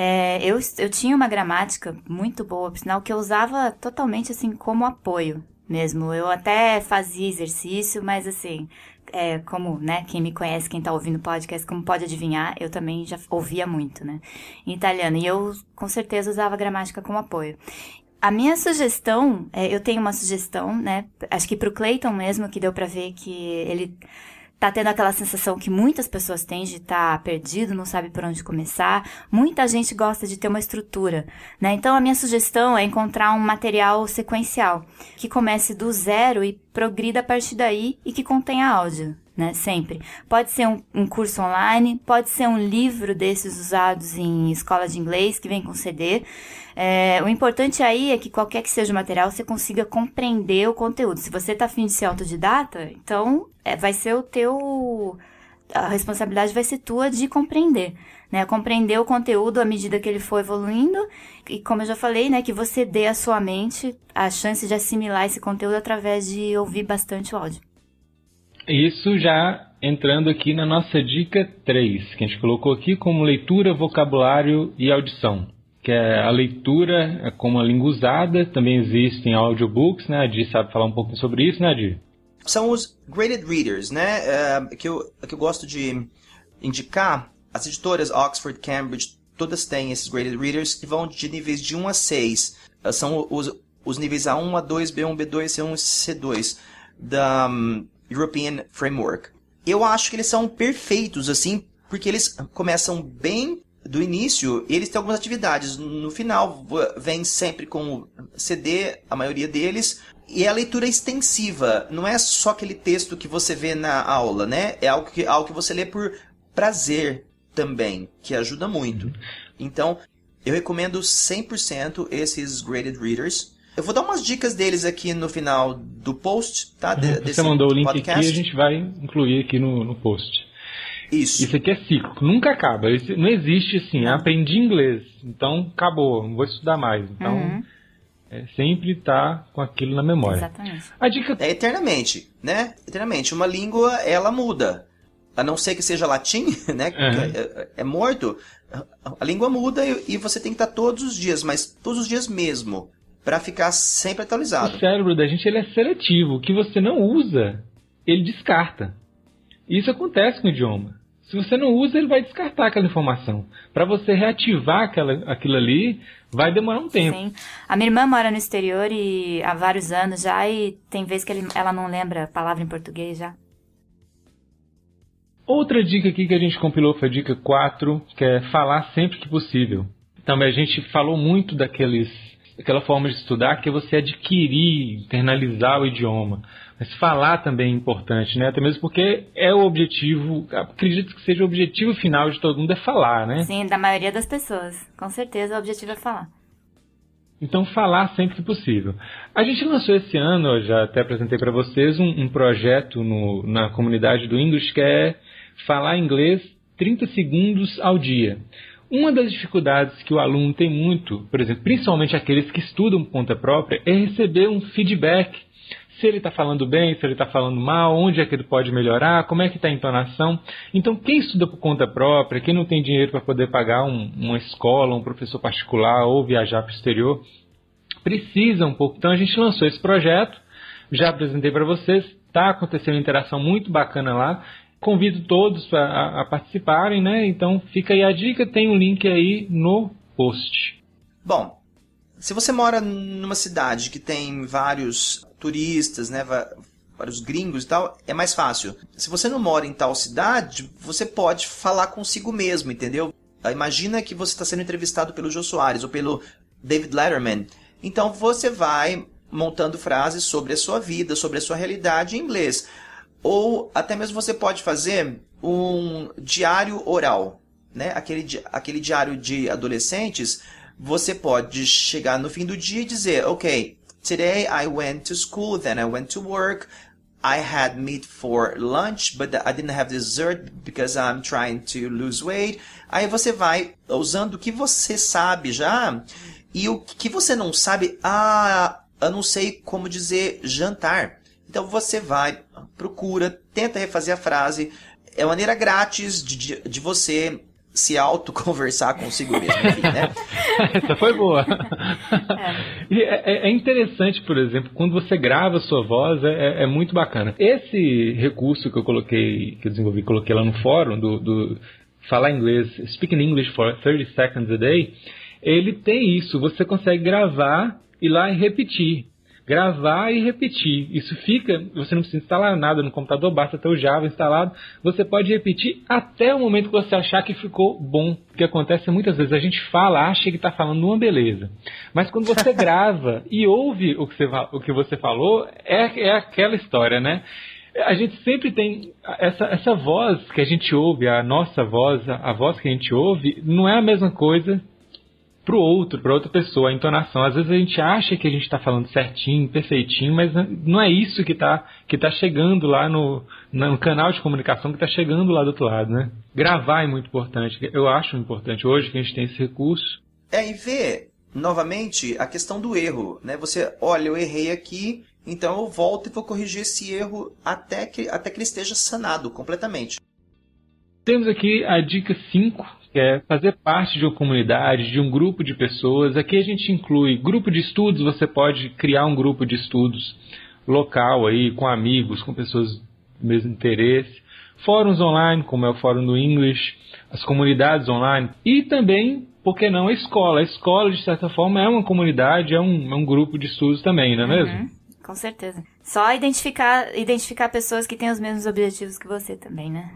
é, eu, eu tinha uma gramática muito boa, por sinal, que eu usava totalmente assim como apoio mesmo. Eu até fazia exercício, mas assim, é, como, né, quem me conhece, quem tá ouvindo podcast, como pode adivinhar, eu também já ouvia muito, né, em italiano. E eu, com certeza, usava gramática como apoio. A minha sugestão, é, eu tenho uma sugestão, né, acho que pro Clayton mesmo, que deu para ver que ele tá tendo aquela sensação que muitas pessoas têm de estar tá perdido, não sabe por onde começar. Muita gente gosta de ter uma estrutura, né? Então a minha sugestão é encontrar um material sequencial que comece do zero e progrida a partir daí e que contenha áudio né? Sempre. Pode ser um, um, curso online, pode ser um livro desses usados em escola de inglês que vem com CD. É, o importante aí é que qualquer que seja o material, você consiga compreender o conteúdo. Se você tá afim de ser autodidata, então é, vai ser o teu. A responsabilidade vai ser tua de compreender, né? Compreender o conteúdo à medida que ele for evoluindo e, como eu já falei, né, que você dê à sua mente a chance de assimilar esse conteúdo através de ouvir bastante o áudio. Isso já entrando aqui na nossa dica 3, que a gente colocou aqui como leitura, vocabulário e audição. Que é a leitura é como a língua usada, também existem audiobooks, né? A Di sabe falar um pouco sobre isso, né, Di? São os graded readers, né? Uh, que, eu, que eu gosto de indicar. As editoras Oxford, Cambridge, todas têm esses graded readers que vão de níveis de 1 a 6. Uh, são os, os níveis A1, A2, B1, B2, C1 e C2 da, hum, European Framework. Eu acho que eles são perfeitos, assim, porque eles começam bem do início, eles têm algumas atividades. No final, vem sempre com CD, a maioria deles. E é a leitura extensiva, não é só aquele texto que você vê na aula, né? É algo que, algo que você lê por prazer também, que ajuda muito. Uhum. Então, eu recomendo 100% esses graded readers. Eu vou dar umas dicas deles aqui no final do post, tá? De, uhum. Você desse mandou o link aqui e a gente vai incluir aqui no, no post. Isso. Isso aqui é cíclico, nunca acaba. Isso não existe assim, aprendi inglês, então acabou, não vou estudar mais. Então, uhum. é, sempre tá com aquilo na memória. Exatamente. A dica... É eternamente, né? Eternamente. Uma língua, ela muda. A não ser que seja latim, né? Uhum. É, é, é, morto. A língua muda e, e você tem que estar todos os dias, mas todos os dias mesmo para ficar sempre atualizado. O cérebro da gente ele é seletivo. O que você não usa, ele descarta. Isso acontece com o idioma. Se você não usa, ele vai descartar aquela informação. Para você reativar aquela, aquilo ali, vai demorar um tempo. Sim. A minha irmã mora no exterior e há vários anos já e tem vezes que ele, ela não lembra a palavra em português já. Outra dica aqui que a gente compilou foi a dica 4, que é falar sempre que possível. Também então, a gente falou muito daqueles aquela forma de estudar que você adquirir, internalizar o idioma. Mas falar também é importante, né? Até mesmo porque é o objetivo, acredito que seja o objetivo final de todo mundo é falar, né? Sim, da maioria das pessoas. Com certeza o objetivo é falar. Então, falar sempre que possível. A gente lançou esse ano, eu já até apresentei para vocês, um, um projeto no, na comunidade do English que é falar inglês 30 segundos ao dia. Uma das dificuldades que o aluno tem muito, por exemplo, principalmente aqueles que estudam por conta própria, é receber um feedback. Se ele está falando bem, se ele está falando mal, onde é que ele pode melhorar, como é que está a entonação. Então, quem estuda por conta própria, quem não tem dinheiro para poder pagar um, uma escola, um professor particular ou viajar para o exterior, precisa um pouco. Então, a gente lançou esse projeto, já apresentei para vocês, está acontecendo uma interação muito bacana lá. Convido todos a, a participarem, né? Então fica aí a dica, tem o um link aí no post. Bom, se você mora numa cidade que tem vários turistas, né, vários gringos e tal, é mais fácil. Se você não mora em tal cidade, você pode falar consigo mesmo, entendeu? Ah, imagina que você está sendo entrevistado pelo Jô Soares ou pelo David Letterman. Então você vai montando frases sobre a sua vida, sobre a sua realidade em inglês. Ou até mesmo você pode fazer um diário oral, né? Aquele, di aquele diário de adolescentes, você pode chegar no fim do dia e dizer, ok, today I went to school, then I went to work, I had meat for lunch, but I didn't have dessert because I'm trying to lose weight. Aí você vai usando o que você sabe já e o que você não sabe, ah, eu não sei como dizer jantar. Então você vai, procura, tenta refazer a frase. É uma maneira grátis de, de, de você se autoconversar consigo mesmo, enfim, né? Essa foi boa. É. É, é. é. interessante, por exemplo, quando você grava a sua voz, é, é, é, muito bacana. Esse recurso que eu coloquei, que eu desenvolvi, coloquei lá no fórum do, do falar inglês, speaking English for 30 seconds a day, ele tem isso, você consegue gravar ir lá e repetir gravar e repetir. Isso fica, você não precisa instalar nada no computador, basta ter o Java instalado. Você pode repetir até o momento que você achar que ficou bom. O que acontece muitas vezes, a gente fala, acha que está falando uma beleza. Mas quando você grava e ouve o que você, o que você falou, é, é aquela história, né? a gente sempre tem essa, essa voz que a gente ouve, a nossa voz, a voz que a gente ouve, não é a mesma coisa para o outro, para outra pessoa, a entonação. Às vezes a gente acha que a gente está falando certinho, perfeitinho, mas não é isso que está que tá chegando lá no, no canal de comunicação que está chegando lá do outro lado, né? Gravar é muito importante, eu acho importante hoje que a gente tem esse recurso. É, e ver, novamente, a questão do erro, né? Você, olha, eu errei aqui, então eu volto e vou corrigir esse erro até que, até que ele esteja sanado completamente. Temos aqui a dica 5, que é fazer parte de uma comunidade, de um grupo de pessoas. Aqui a gente inclui grupo de estudos, você pode criar um grupo de estudos local aí, com amigos, com pessoas do mesmo interesse. Fóruns online, como é o fórum do English, as comunidades online e também, por que não, a escola. A escola, de certa forma, é uma comunidade, é um, é um grupo de estudos também, não é uhum. mesmo? Com certeza. Só identificar, identificar pessoas que têm os mesmos objetivos que você também, né?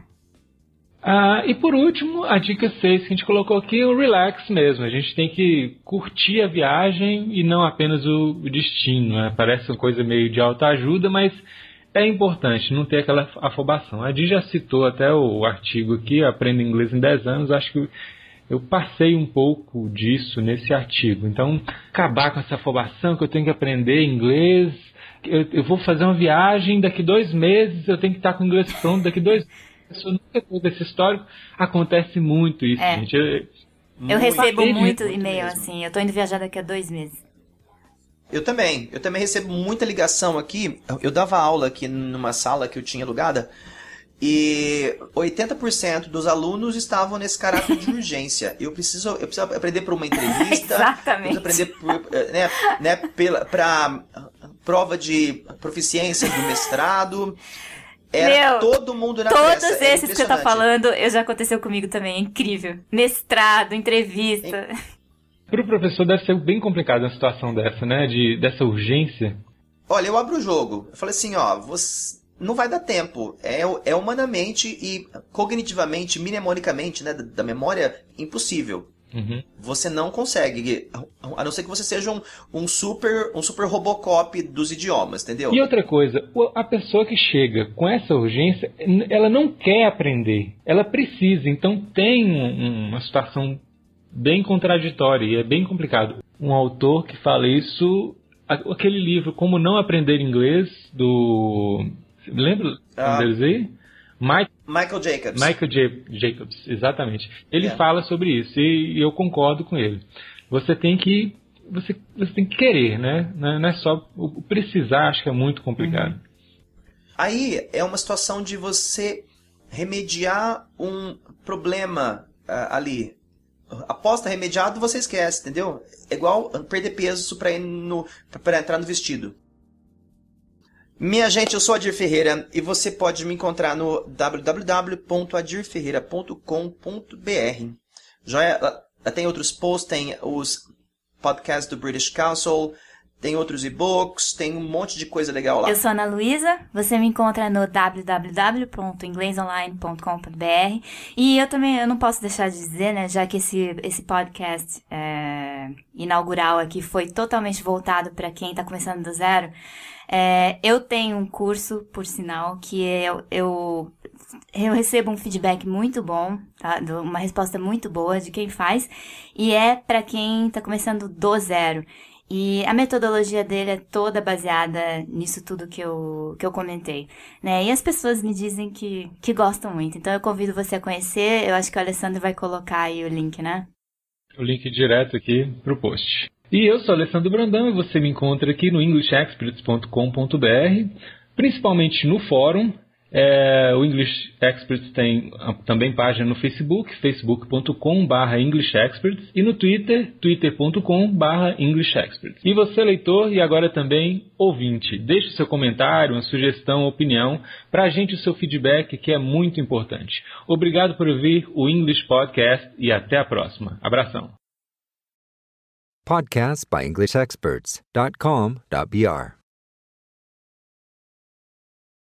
Ah, e por último, a dica 6 que a gente colocou aqui, o relax mesmo. A gente tem que curtir a viagem e não apenas o, destino. Né? Parece uma coisa meio de alta ajuda, mas é importante não ter aquela afobação. A Di já citou até o artigo aqui, Aprenda Inglês em 10 anos. Acho que eu passei um pouco disso nesse artigo. Então, acabar com essa afobação que eu tenho que aprender inglês. Eu, eu vou fazer uma viagem daqui dois meses, eu tenho que estar com o inglês pronto daqui dois meses pessoa nunca teve esse histórico. Acontece muito isso, é. gente. Eu, eu recebo muito e-mail mesmo. assim. Eu tô indo viajar daqui a dois meses. Eu também. Eu também recebo muita ligação aqui. Eu dava aula aqui numa sala que eu tinha alugada. E 80% dos alunos estavam nesse caráter de urgência. Eu preciso, eu preciso aprender para uma entrevista. Exatamente. aprender eh, né, né, para prova de proficiência do mestrado. Era Meu, todo mundo na Todos peça. É esses é que eu tá falando, eu já aconteceu comigo também. É incrível. Mestrado, entrevista. É... Pro professor deve ser bem complicado uma situação dessa, né? De, dessa urgência. Olha, eu abro o jogo. Eu falei assim, ó, você... não vai dar tempo. É, é humanamente e cognitivamente, mnemonicamente, né? Da memória, impossível. Uhum. Você não consegue. A não ser que você seja um, um, super um super robocop dos idiomas, entendeu? E outra coisa, a pessoa que chega com essa urgência, ela não quer aprender. Ela precisa. Então tem uma situação bem contraditória e é bem complicado. Um autor que fala isso. Aquele livro Como Não Aprender Inglês, do. Lembra? Ah. Aí? Mike, Michael Jacobs. Michael J Jacobs, exatamente. Ele é. fala sobre isso e eu concordo com ele. Você tem que você, você tem que querer, né? Não é, é só o precisar, acho que é muito complicado. Uhum. Aí é uma situação de você remediar um problema uh, ali. Após estar remediado, você esquece, entendeu? É igual perder peso para entrar no vestido. Minha gente, eu sou Adir Ferreira e você pode me encontrar no www.adirferreira.com.br. Joia, tem outros posts, tem os podcasts do British Council, tem outros e-books, tem um monte de coisa legal lá. Eu sou Ana Luísa, você me encontra no www.inglesonline.com.br e eu também, eu não posso deixar de dizer, né, já que esse, esse podcast é, inaugural aqui foi totalmente voltado para quem está começando do zero, é, eu tenho um curso, por sinal, que eu, é, eu, eu recebo um feedback muito bom, tá? uma resposta muito boa de quem faz, e é para quem está começando do zero. E a metodologia dele é toda baseada nisso tudo que eu, que eu comentei, né? E as pessoas me dizem que, que gostam muito. Então eu convido você a conhecer. Eu acho que o Alessandro vai colocar aí o link, né? O link direto aqui pro post. E eu sou Alessandro Brandão e você me encontra aqui no englishexperts.com.br, principalmente no fórum. É, o English Experts tem ah, também página no Facebook, facebook.com.br englishexperts e no Twitter, twitter.com.br englishexperts. E você, leitor e agora também ouvinte, deixe seu comentário, uma sugestão, opinião, para a gente o seu feedback que é muito importante. Obrigado por ouvir o English Podcast e até a próxima. Abração! podcasts by English